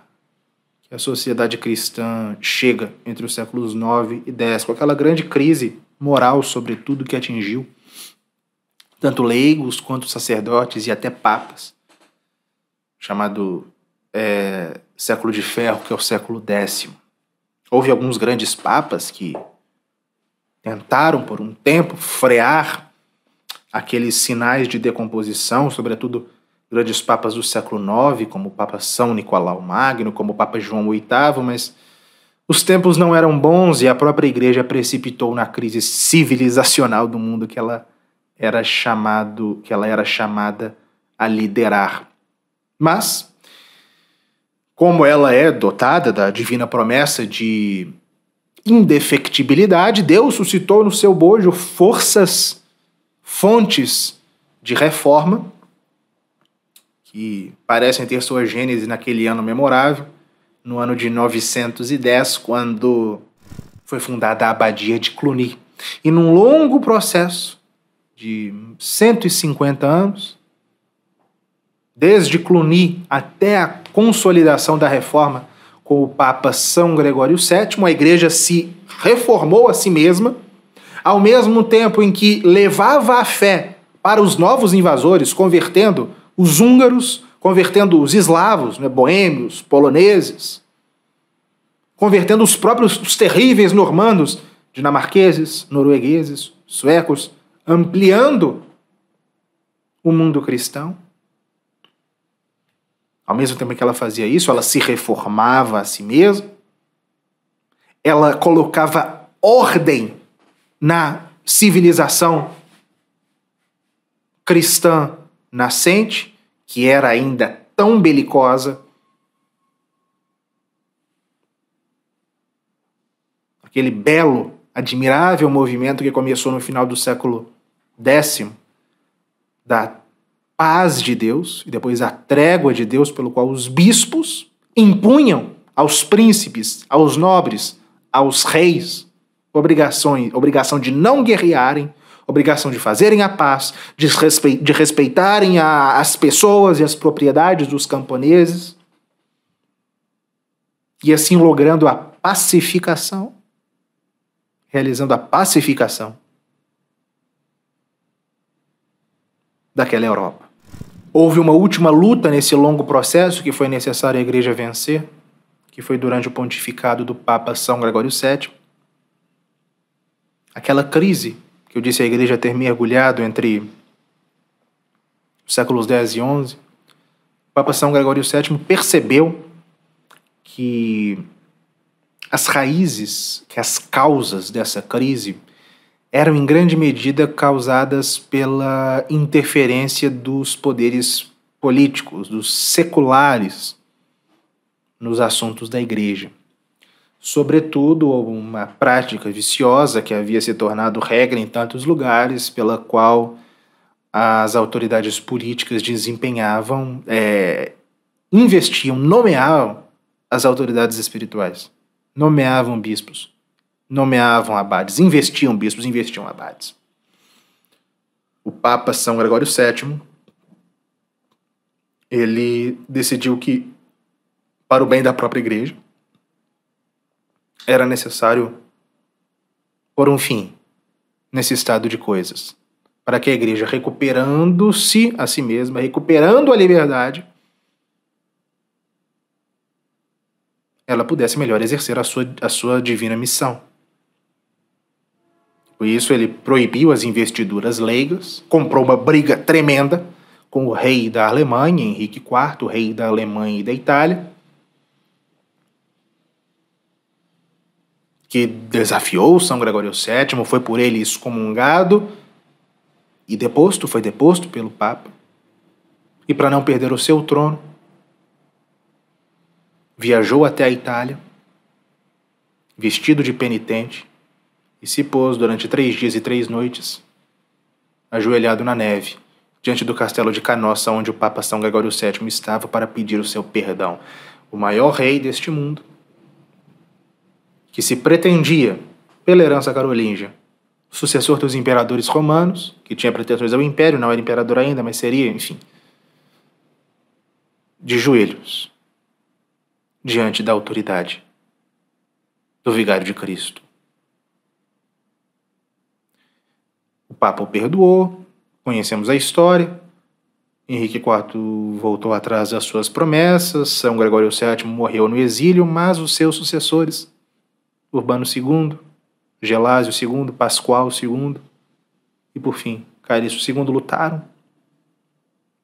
que a sociedade cristã chega entre os séculos 9 e 10, com aquela grande crise moral, sobretudo, que atingiu tanto leigos quanto sacerdotes e até papas, chamado é, século de ferro, que é o século X. Houve alguns grandes papas que tentaram, por um tempo, frear aqueles sinais de decomposição, sobretudo grandes papas do século IX, como o Papa São Nicolau Magno, como o Papa João VIII, mas os tempos não eram bons e a própria igreja precipitou na crise civilizacional do mundo que ela era chamado, que ela era chamada a liderar. Mas como ela é dotada da divina promessa de indefectibilidade, Deus suscitou no seu bojo forças, fontes de reforma, que parecem ter sua gênese naquele ano memorável, no ano de 910, quando foi fundada a Abadia de Cluny. E num longo processo de 150 anos, desde Cluny até a consolidação da reforma com o Papa São Gregório VII, a igreja se reformou a si mesma, ao mesmo tempo em que levava a fé para os novos invasores, convertendo os húngaros, convertendo os eslavos, né, boêmios, poloneses, convertendo os próprios os terríveis normandos, dinamarqueses, noruegueses, suecos, ampliando o mundo cristão. Ao mesmo tempo que ela fazia isso, ela se reformava a si mesma, ela colocava ordem na civilização cristã nascente, que era ainda tão belicosa. Aquele belo, admirável movimento que começou no final do século décimo da paz de Deus e depois a trégua de Deus pelo qual os bispos impunham aos príncipes, aos nobres, aos reis obrigações, obrigação de não guerrearem, obrigação de fazerem a paz, de, respeitarem, de respeitarem a, as pessoas e as propriedades dos camponeses, e assim logrando a pacificação, realizando a pacificação daquela Europa. Houve uma última luta nesse longo processo que foi necessário a igreja vencer, que foi durante o pontificado do Papa São Gregório VII. Aquela crise que eu disse a igreja ter mergulhado entre os séculos X e XI, o Papa São Gregório VII percebeu que as raízes, que as causas dessa crise eram em grande medida causadas pela interferência dos poderes políticos, dos seculares, nos assuntos da igreja. Sobretudo, uma prática viciosa que havia se tornado regra em tantos lugares, pela qual as autoridades políticas desempenhavam, é, investiam, nomeavam as autoridades espirituais, nomeavam bispos nomeavam abades, investiam bispos, investiam abades. O Papa São Gregório VII, ele decidiu que, para o bem da própria igreja, era necessário pôr um fim nesse estado de coisas, para que a igreja, recuperando-se a si mesma, recuperando a liberdade, ela pudesse melhor exercer a sua, a sua divina missão. Por isso, ele proibiu as investiduras leigas, comprou uma briga tremenda com o rei da Alemanha, Henrique IV, rei da Alemanha e da Itália, que desafiou São Gregório VII, foi por ele excomungado e deposto, foi deposto pelo Papa. E para não perder o seu trono, viajou até a Itália, vestido de penitente, e se pôs durante três dias e três noites, ajoelhado na neve, diante do castelo de Canossa, onde o Papa São Gregório VII estava para pedir o seu perdão, o maior rei deste mundo, que se pretendia, pela herança carolíngia, sucessor dos imperadores romanos, que tinha pretensões ao império, não era imperador ainda, mas seria, enfim, de joelhos diante da autoridade do vigário de Cristo. Papa o perdoou, conhecemos a história. Henrique IV voltou atrás das suas promessas, São Gregório VII morreu no exílio, mas os seus sucessores, Urbano II, Gelásio II, Pascoal II e, por fim, Calixto II, lutaram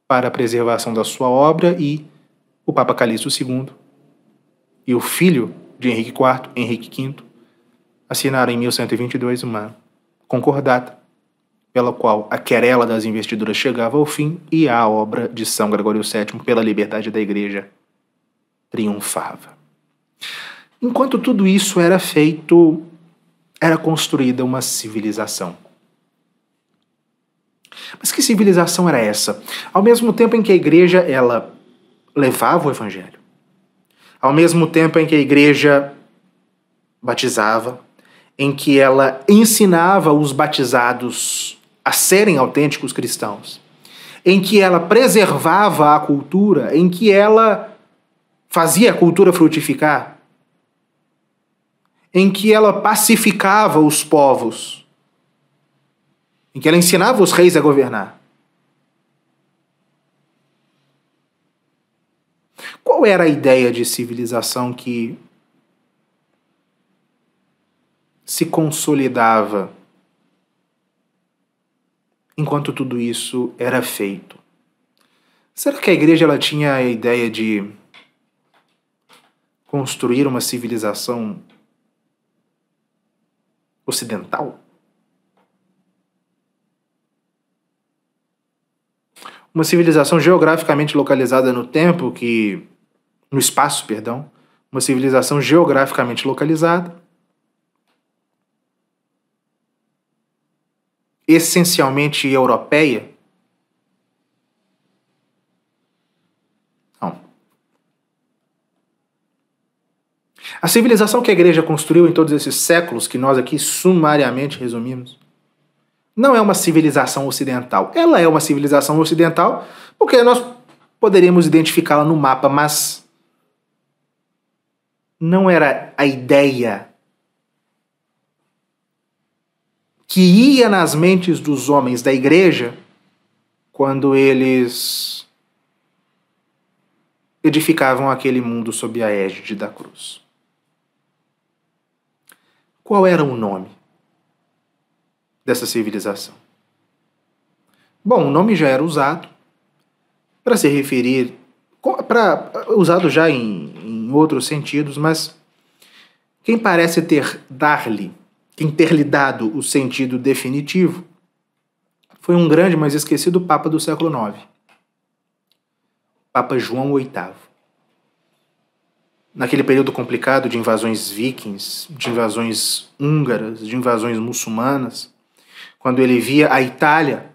para a preservação da sua obra e o Papa Calixto II e o filho de Henrique IV, Henrique V, assinaram em 1122 uma concordata pela qual a querela das investiduras chegava ao fim e a obra de São Gregório VII pela liberdade da Igreja triunfava. Enquanto tudo isso era feito, era construída uma civilização. Mas que civilização era essa? Ao mesmo tempo em que a igreja ela levava o evangelho, ao mesmo tempo em que a igreja batizava, em que ela ensinava os batizados a serem autênticos cristãos, em que ela preservava a cultura, em que ela fazia a cultura frutificar, em que ela pacificava os povos, em que ela ensinava os reis a governar. Qual era a ideia de civilização que se consolidava enquanto tudo isso era feito. Será que a igreja ela tinha a ideia de construir uma civilização ocidental? Uma civilização geograficamente localizada no tempo que no espaço, perdão, uma civilização geograficamente localizada essencialmente europeia? Não. A civilização que a igreja construiu em todos esses séculos, que nós aqui sumariamente resumimos, não é uma civilização ocidental. Ela é uma civilização ocidental porque nós poderíamos identificá-la no mapa, mas não era a ideia que ia nas mentes dos homens da igreja quando eles edificavam aquele mundo sob a égide da cruz. Qual era o nome dessa civilização? Bom, o nome já era usado para se referir, para usado já em, em outros sentidos, mas quem parece ter dar-lhe interlidado o sentido definitivo, foi um grande, mas esquecido Papa do século IX, Papa João VIII. Naquele período complicado de invasões vikings, de invasões húngaras, de invasões muçulmanas, quando ele via a Itália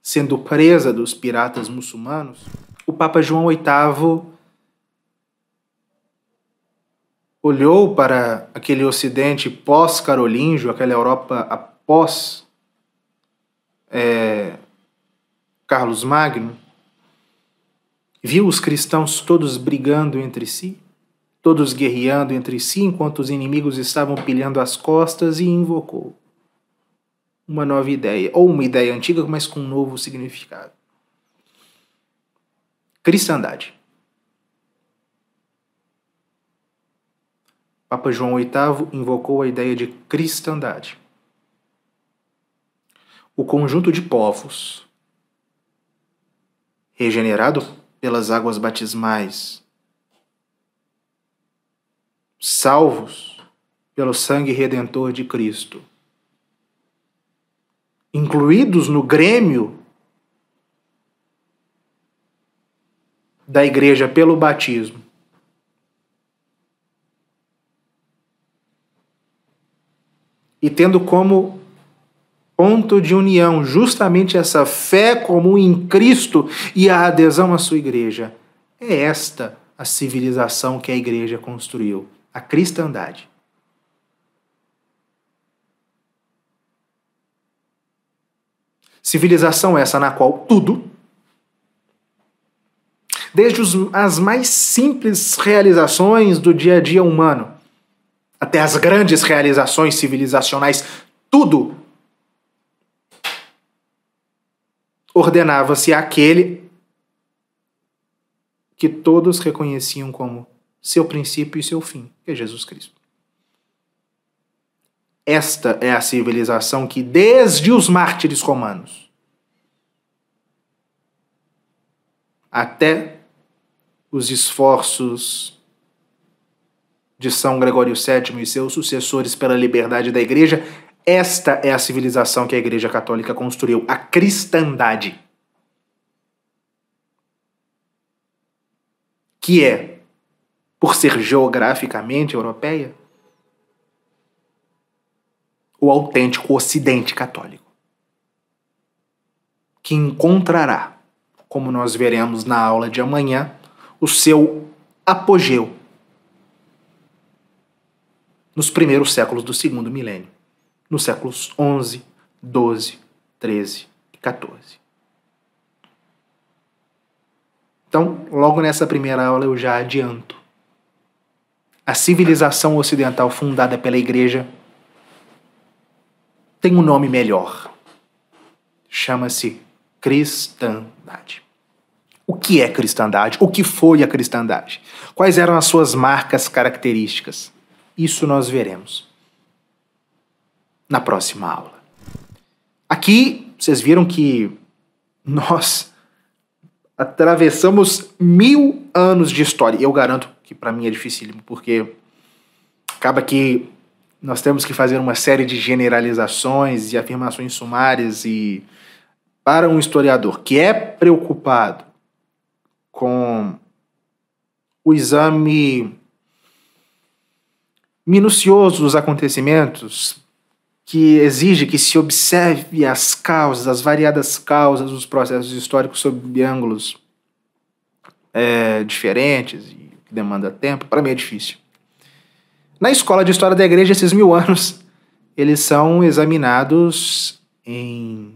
sendo presa dos piratas muçulmanos, o Papa João VIII olhou para aquele ocidente pós-carolíngio, aquela Europa após é, Carlos Magno, viu os cristãos todos brigando entre si, todos guerreando entre si, enquanto os inimigos estavam pilhando as costas e invocou uma nova ideia, ou uma ideia antiga, mas com um novo significado. Cristandade. Papa João VIII invocou a ideia de cristandade. O conjunto de povos, regenerado pelas águas batismais, salvos pelo sangue redentor de Cristo, incluídos no grêmio da igreja pelo batismo, e tendo como ponto de união justamente essa fé comum em Cristo e a adesão à sua igreja. É esta a civilização que a igreja construiu, a cristandade. Civilização essa na qual tudo, desde as mais simples realizações do dia a dia humano, até as grandes realizações civilizacionais, tudo ordenava-se aquele que todos reconheciam como seu princípio e seu fim, que é Jesus Cristo. Esta é a civilização que, desde os mártires romanos até os esforços de São Gregório VII e seus sucessores pela liberdade da Igreja, esta é a civilização que a Igreja Católica construiu, a cristandade. Que é, por ser geograficamente europeia, o autêntico Ocidente Católico, que encontrará, como nós veremos na aula de amanhã, o seu apogeu nos primeiros séculos do segundo milênio, nos séculos 11, 12, 13 e 14. Então, logo nessa primeira aula eu já adianto. A civilização ocidental fundada pela Igreja tem um nome melhor. Chama-se cristandade. O que é cristandade? O que foi a cristandade? Quais eram as suas marcas características? Isso nós veremos na próxima aula. Aqui, vocês viram que nós atravessamos mil anos de história. Eu garanto que para mim é dificílimo, porque acaba que nós temos que fazer uma série de generalizações e afirmações sumárias e para um historiador que é preocupado com o exame minucioso dos acontecimentos, que exige que se observe as causas, as variadas causas dos processos históricos sob ângulos é, diferentes e que demanda tempo, para mim é difícil. Na escola de história da igreja, esses mil anos, eles são examinados em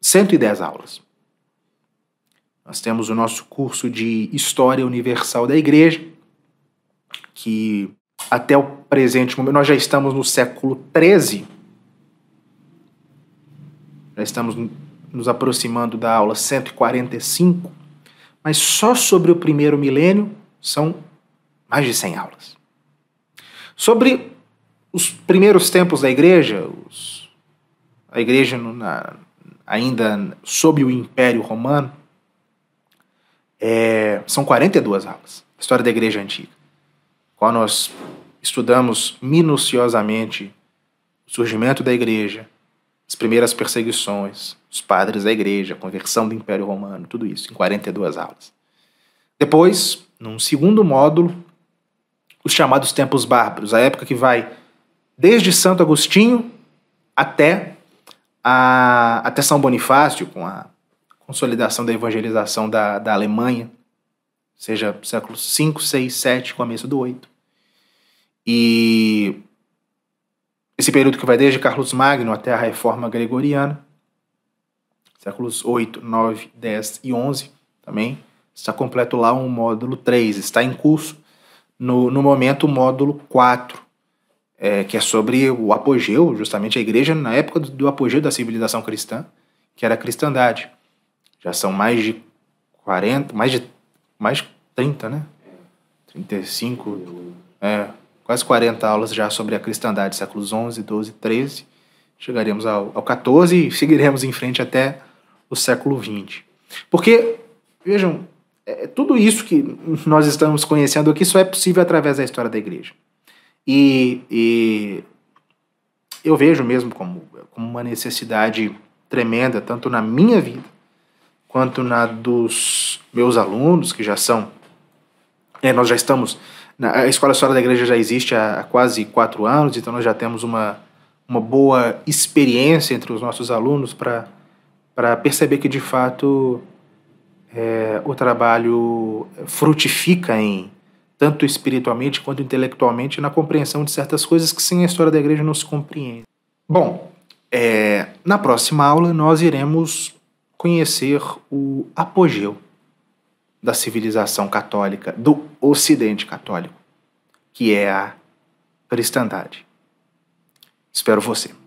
110 aulas. Nós temos o nosso curso de História Universal da Igreja, que até o presente momento, nós já estamos no século XIII, já estamos nos aproximando da aula 145, mas só sobre o primeiro milênio são mais de 100 aulas. Sobre os primeiros tempos da igreja, os, a igreja na, ainda sob o Império Romano, é, são 42 aulas. História da igreja antiga qual nós estudamos minuciosamente o surgimento da igreja, as primeiras perseguições, os padres da igreja, a conversão do Império Romano, tudo isso, em 42 aulas. Depois, num segundo módulo, os chamados tempos bárbaros, a época que vai desde Santo Agostinho até, a, até São Bonifácio, com a consolidação da evangelização da, da Alemanha, seja séculos 5, 6, 7, começo do 8. E esse período que vai desde Carlos Magno até a reforma gregoriana, séculos 8, 9, 10 e 11 também, está completo lá um módulo 3, está em curso no, no momento o módulo 4, é, que é sobre o apogeu, justamente a igreja na época do, do apogeu da civilização cristã, que era a cristandade. Já são mais de 40, mais de mais de 30, né? 35, é, quase 40 aulas já sobre a cristandade, séculos 11, 12, 13. Chegaremos ao, ao 14 e seguiremos em frente até o século 20. Porque, vejam, é, é, tudo isso que nós estamos conhecendo aqui só é possível através da história da igreja. E, e eu vejo mesmo como, como uma necessidade tremenda, tanto na minha vida, quanto na dos meus alunos, que já são. É, nós já estamos a Escola História da Igreja já existe há quase quatro anos, então nós já temos uma, uma boa experiência entre os nossos alunos para perceber que, de fato, é, o trabalho frutifica em tanto espiritualmente quanto intelectualmente na compreensão de certas coisas que sem a história da igreja não se compreende. Bom, é, na próxima aula nós iremos conhecer o apogeu da civilização católica, do Ocidente católico, que é a cristandade. Espero você.